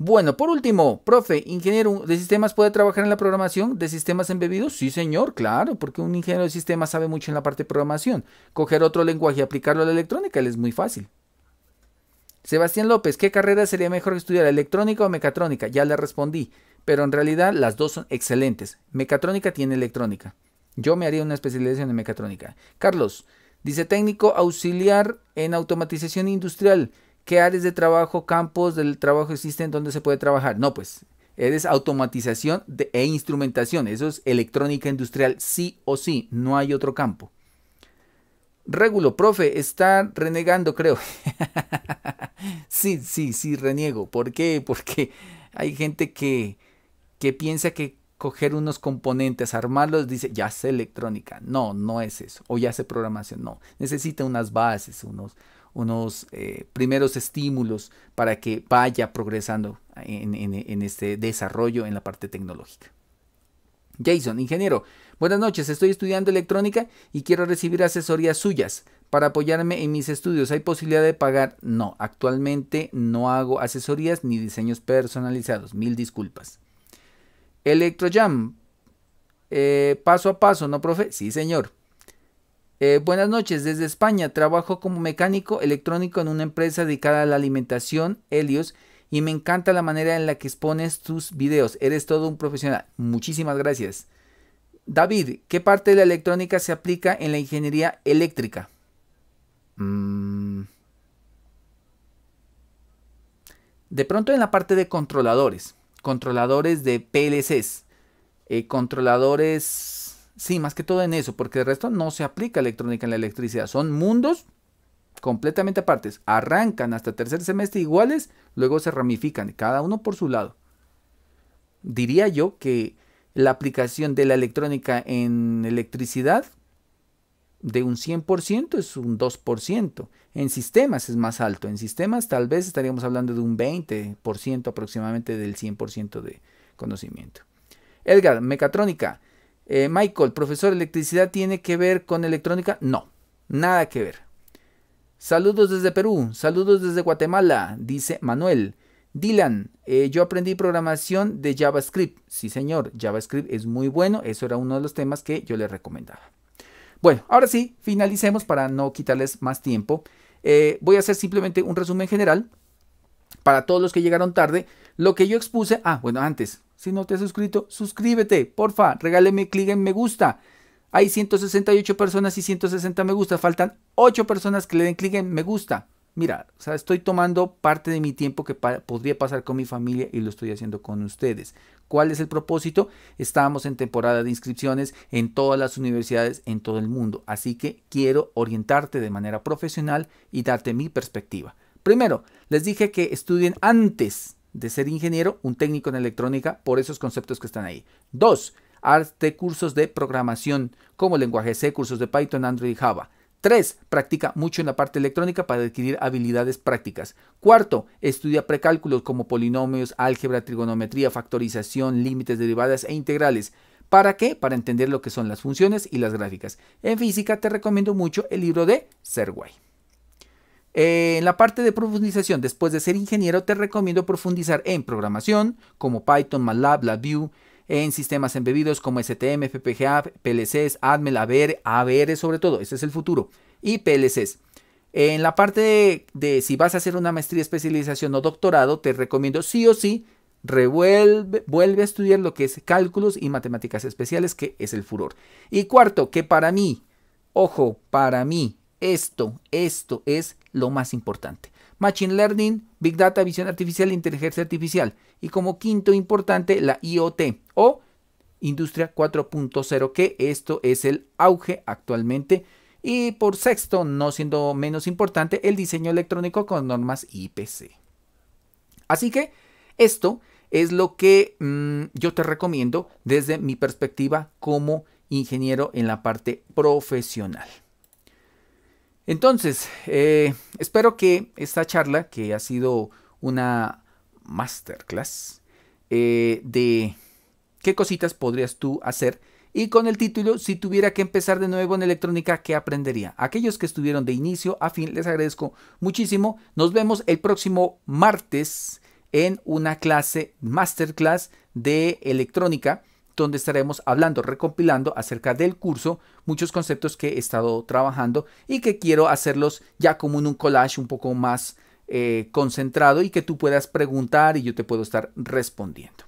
Bueno, por último, profe, ingeniero de sistemas puede trabajar en la programación de sistemas embebidos. Sí, señor, claro, porque un ingeniero de sistemas sabe mucho en la parte de programación. Coger otro lenguaje y aplicarlo a la electrónica es muy fácil. Sebastián López, ¿qué carrera sería mejor estudiar, electrónica o mecatrónica? Ya le respondí, pero en realidad las dos son excelentes. Mecatrónica tiene electrónica. Yo me haría una especialización en mecatrónica. Carlos, dice técnico auxiliar en automatización industrial. ¿Qué áreas de trabajo, campos del trabajo existen donde se puede trabajar? No, pues eres automatización e instrumentación. Eso es electrónica industrial, sí o sí, no hay otro campo. Regulo, profe, está renegando, creo. [laughs] sí, sí, sí, reniego. ¿Por qué? Porque hay gente que, que piensa que coger unos componentes, armarlos, dice, ya sé electrónica. No, no es eso. O ya sé programación. No, necesita unas bases, unos, unos eh, primeros estímulos para que vaya progresando en, este desarrollo en la parte tecnológica. Jason, ingeniero, buenas noches, estoy estudiando electrónica y quiero recibir asesorías suyas para apoyarme en mis estudios. ¿Hay posibilidad de pagar? No, actualmente no hago asesorías ni diseños personalizados. Mil disculpas. Electrojam, eh, paso a paso, ¿no, profe? Sí, señor. Eh, buenas noches, desde España trabajo como mecánico electrónico en una empresa dedicada a la alimentación, Helios, y me encanta la manera en la que expones tus videos. Eres todo un profesional. Muchísimas gracias. David, ¿qué parte de la electrónica se aplica en la ingeniería eléctrica? Mm. De pronto en la parte de controladores, controladores de PLCs, eh, controladores Sí, más que todo en eso, porque el resto no se aplica electrónica en la electricidad. Son mundos completamente apartes. Arrancan hasta tercer semestre iguales, luego se ramifican, cada uno por su lado. Diría yo que la aplicación de la electrónica en electricidad de un 100% es un 2%. En sistemas es más alto. En sistemas tal vez estaríamos hablando de un 20% aproximadamente del 100% de conocimiento. Edgar, mecatrónica. Eh, Michael, profesor, ¿electricidad tiene que ver con electrónica? No, nada que ver. Saludos desde Perú, saludos desde Guatemala, dice Manuel. Dylan, eh, yo aprendí programación de JavaScript. Sí, señor, JavaScript es muy bueno, eso era uno de los temas que yo les recomendaba. Bueno, ahora sí, finalicemos para no quitarles más tiempo. Eh, voy a hacer simplemente un resumen general para todos los que llegaron tarde. Lo que yo expuse, ah, bueno, antes, si no te has suscrito, suscríbete, porfa, regáleme clic en me gusta. Hay 168 personas y 160 me gusta. Faltan 8 personas que le den clic en me gusta. Mira, o sea, estoy tomando parte de mi tiempo que podría pasar con mi familia y lo estoy haciendo con ustedes. ¿Cuál es el propósito? Estamos en temporada de inscripciones en todas las universidades en todo el mundo, así que quiero orientarte de manera profesional y darte mi perspectiva. Primero, les dije que estudien antes de ser ingeniero, un técnico en electrónica por esos conceptos que están ahí. Dos, arte cursos de programación como lenguaje C, cursos de Python, Android y Java. 3. Practica mucho en la parte electrónica para adquirir habilidades prácticas. Cuarto, estudia precálculos como polinomios, álgebra, trigonometría, factorización, límites, derivadas e integrales. ¿Para qué? Para entender lo que son las funciones y las gráficas. En física te recomiendo mucho el libro de Serway. Eh, en la parte de profundización, después de ser ingeniero, te recomiendo profundizar en programación, como Python, MATLAB, LabVIEW, en sistemas embebidos como STM, FPGA, PLCs, ADMEL, ABR, ABR sobre todo, ese es el futuro, y PLCs. En la parte de, si vas a hacer una maestría, especialización o doctorado, te recomiendo sí o sí revuelve, vuelve a estudiar lo que es cálculos y matemáticas especiales, que es el furor. Y cuarto, que para mí, ojo, para mí, esto, esto es lo más importante. Machine Learning, Big Data, Visión Artificial, Inteligencia Artificial. Y como quinto importante, la IoT o Industria 4.0, que esto es el auge actualmente. Y por sexto, no siendo menos importante, el diseño electrónico con normas IPC. Así que esto es lo que mm, yo te recomiendo desde mi perspectiva como ingeniero en la parte profesional. Entonces, eh, espero que esta charla, que ha sido una masterclass eh, de qué cositas podrías tú hacer y con el título Si tuviera que empezar de nuevo en electrónica, ¿qué aprendería? Aquellos que estuvieron de inicio a fin, les agradezco muchísimo. Nos vemos el próximo martes en una clase masterclass de electrónica donde estaremos hablando, recompilando acerca del curso, muchos conceptos que he estado trabajando y que quiero hacerlos ya como en un collage un poco más eh, concentrado y que tú puedas preguntar y yo te puedo estar respondiendo.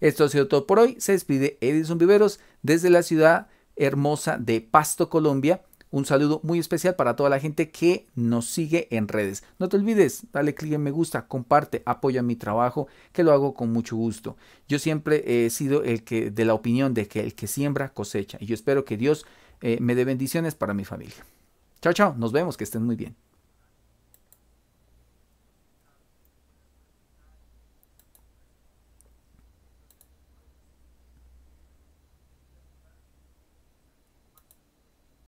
Esto ha sido todo por hoy. Se despide Edison Viveros desde la ciudad hermosa de Pasto, Colombia. Un saludo muy especial para toda la gente que nos sigue en redes. No te olvides, dale clic en me gusta, comparte, apoya mi trabajo, que lo hago con mucho gusto. Yo siempre he sido el que de la opinión de que el que siembra cosecha y yo espero que Dios eh, me dé bendiciones para mi familia. Chao, chao, nos vemos, que estén muy bien.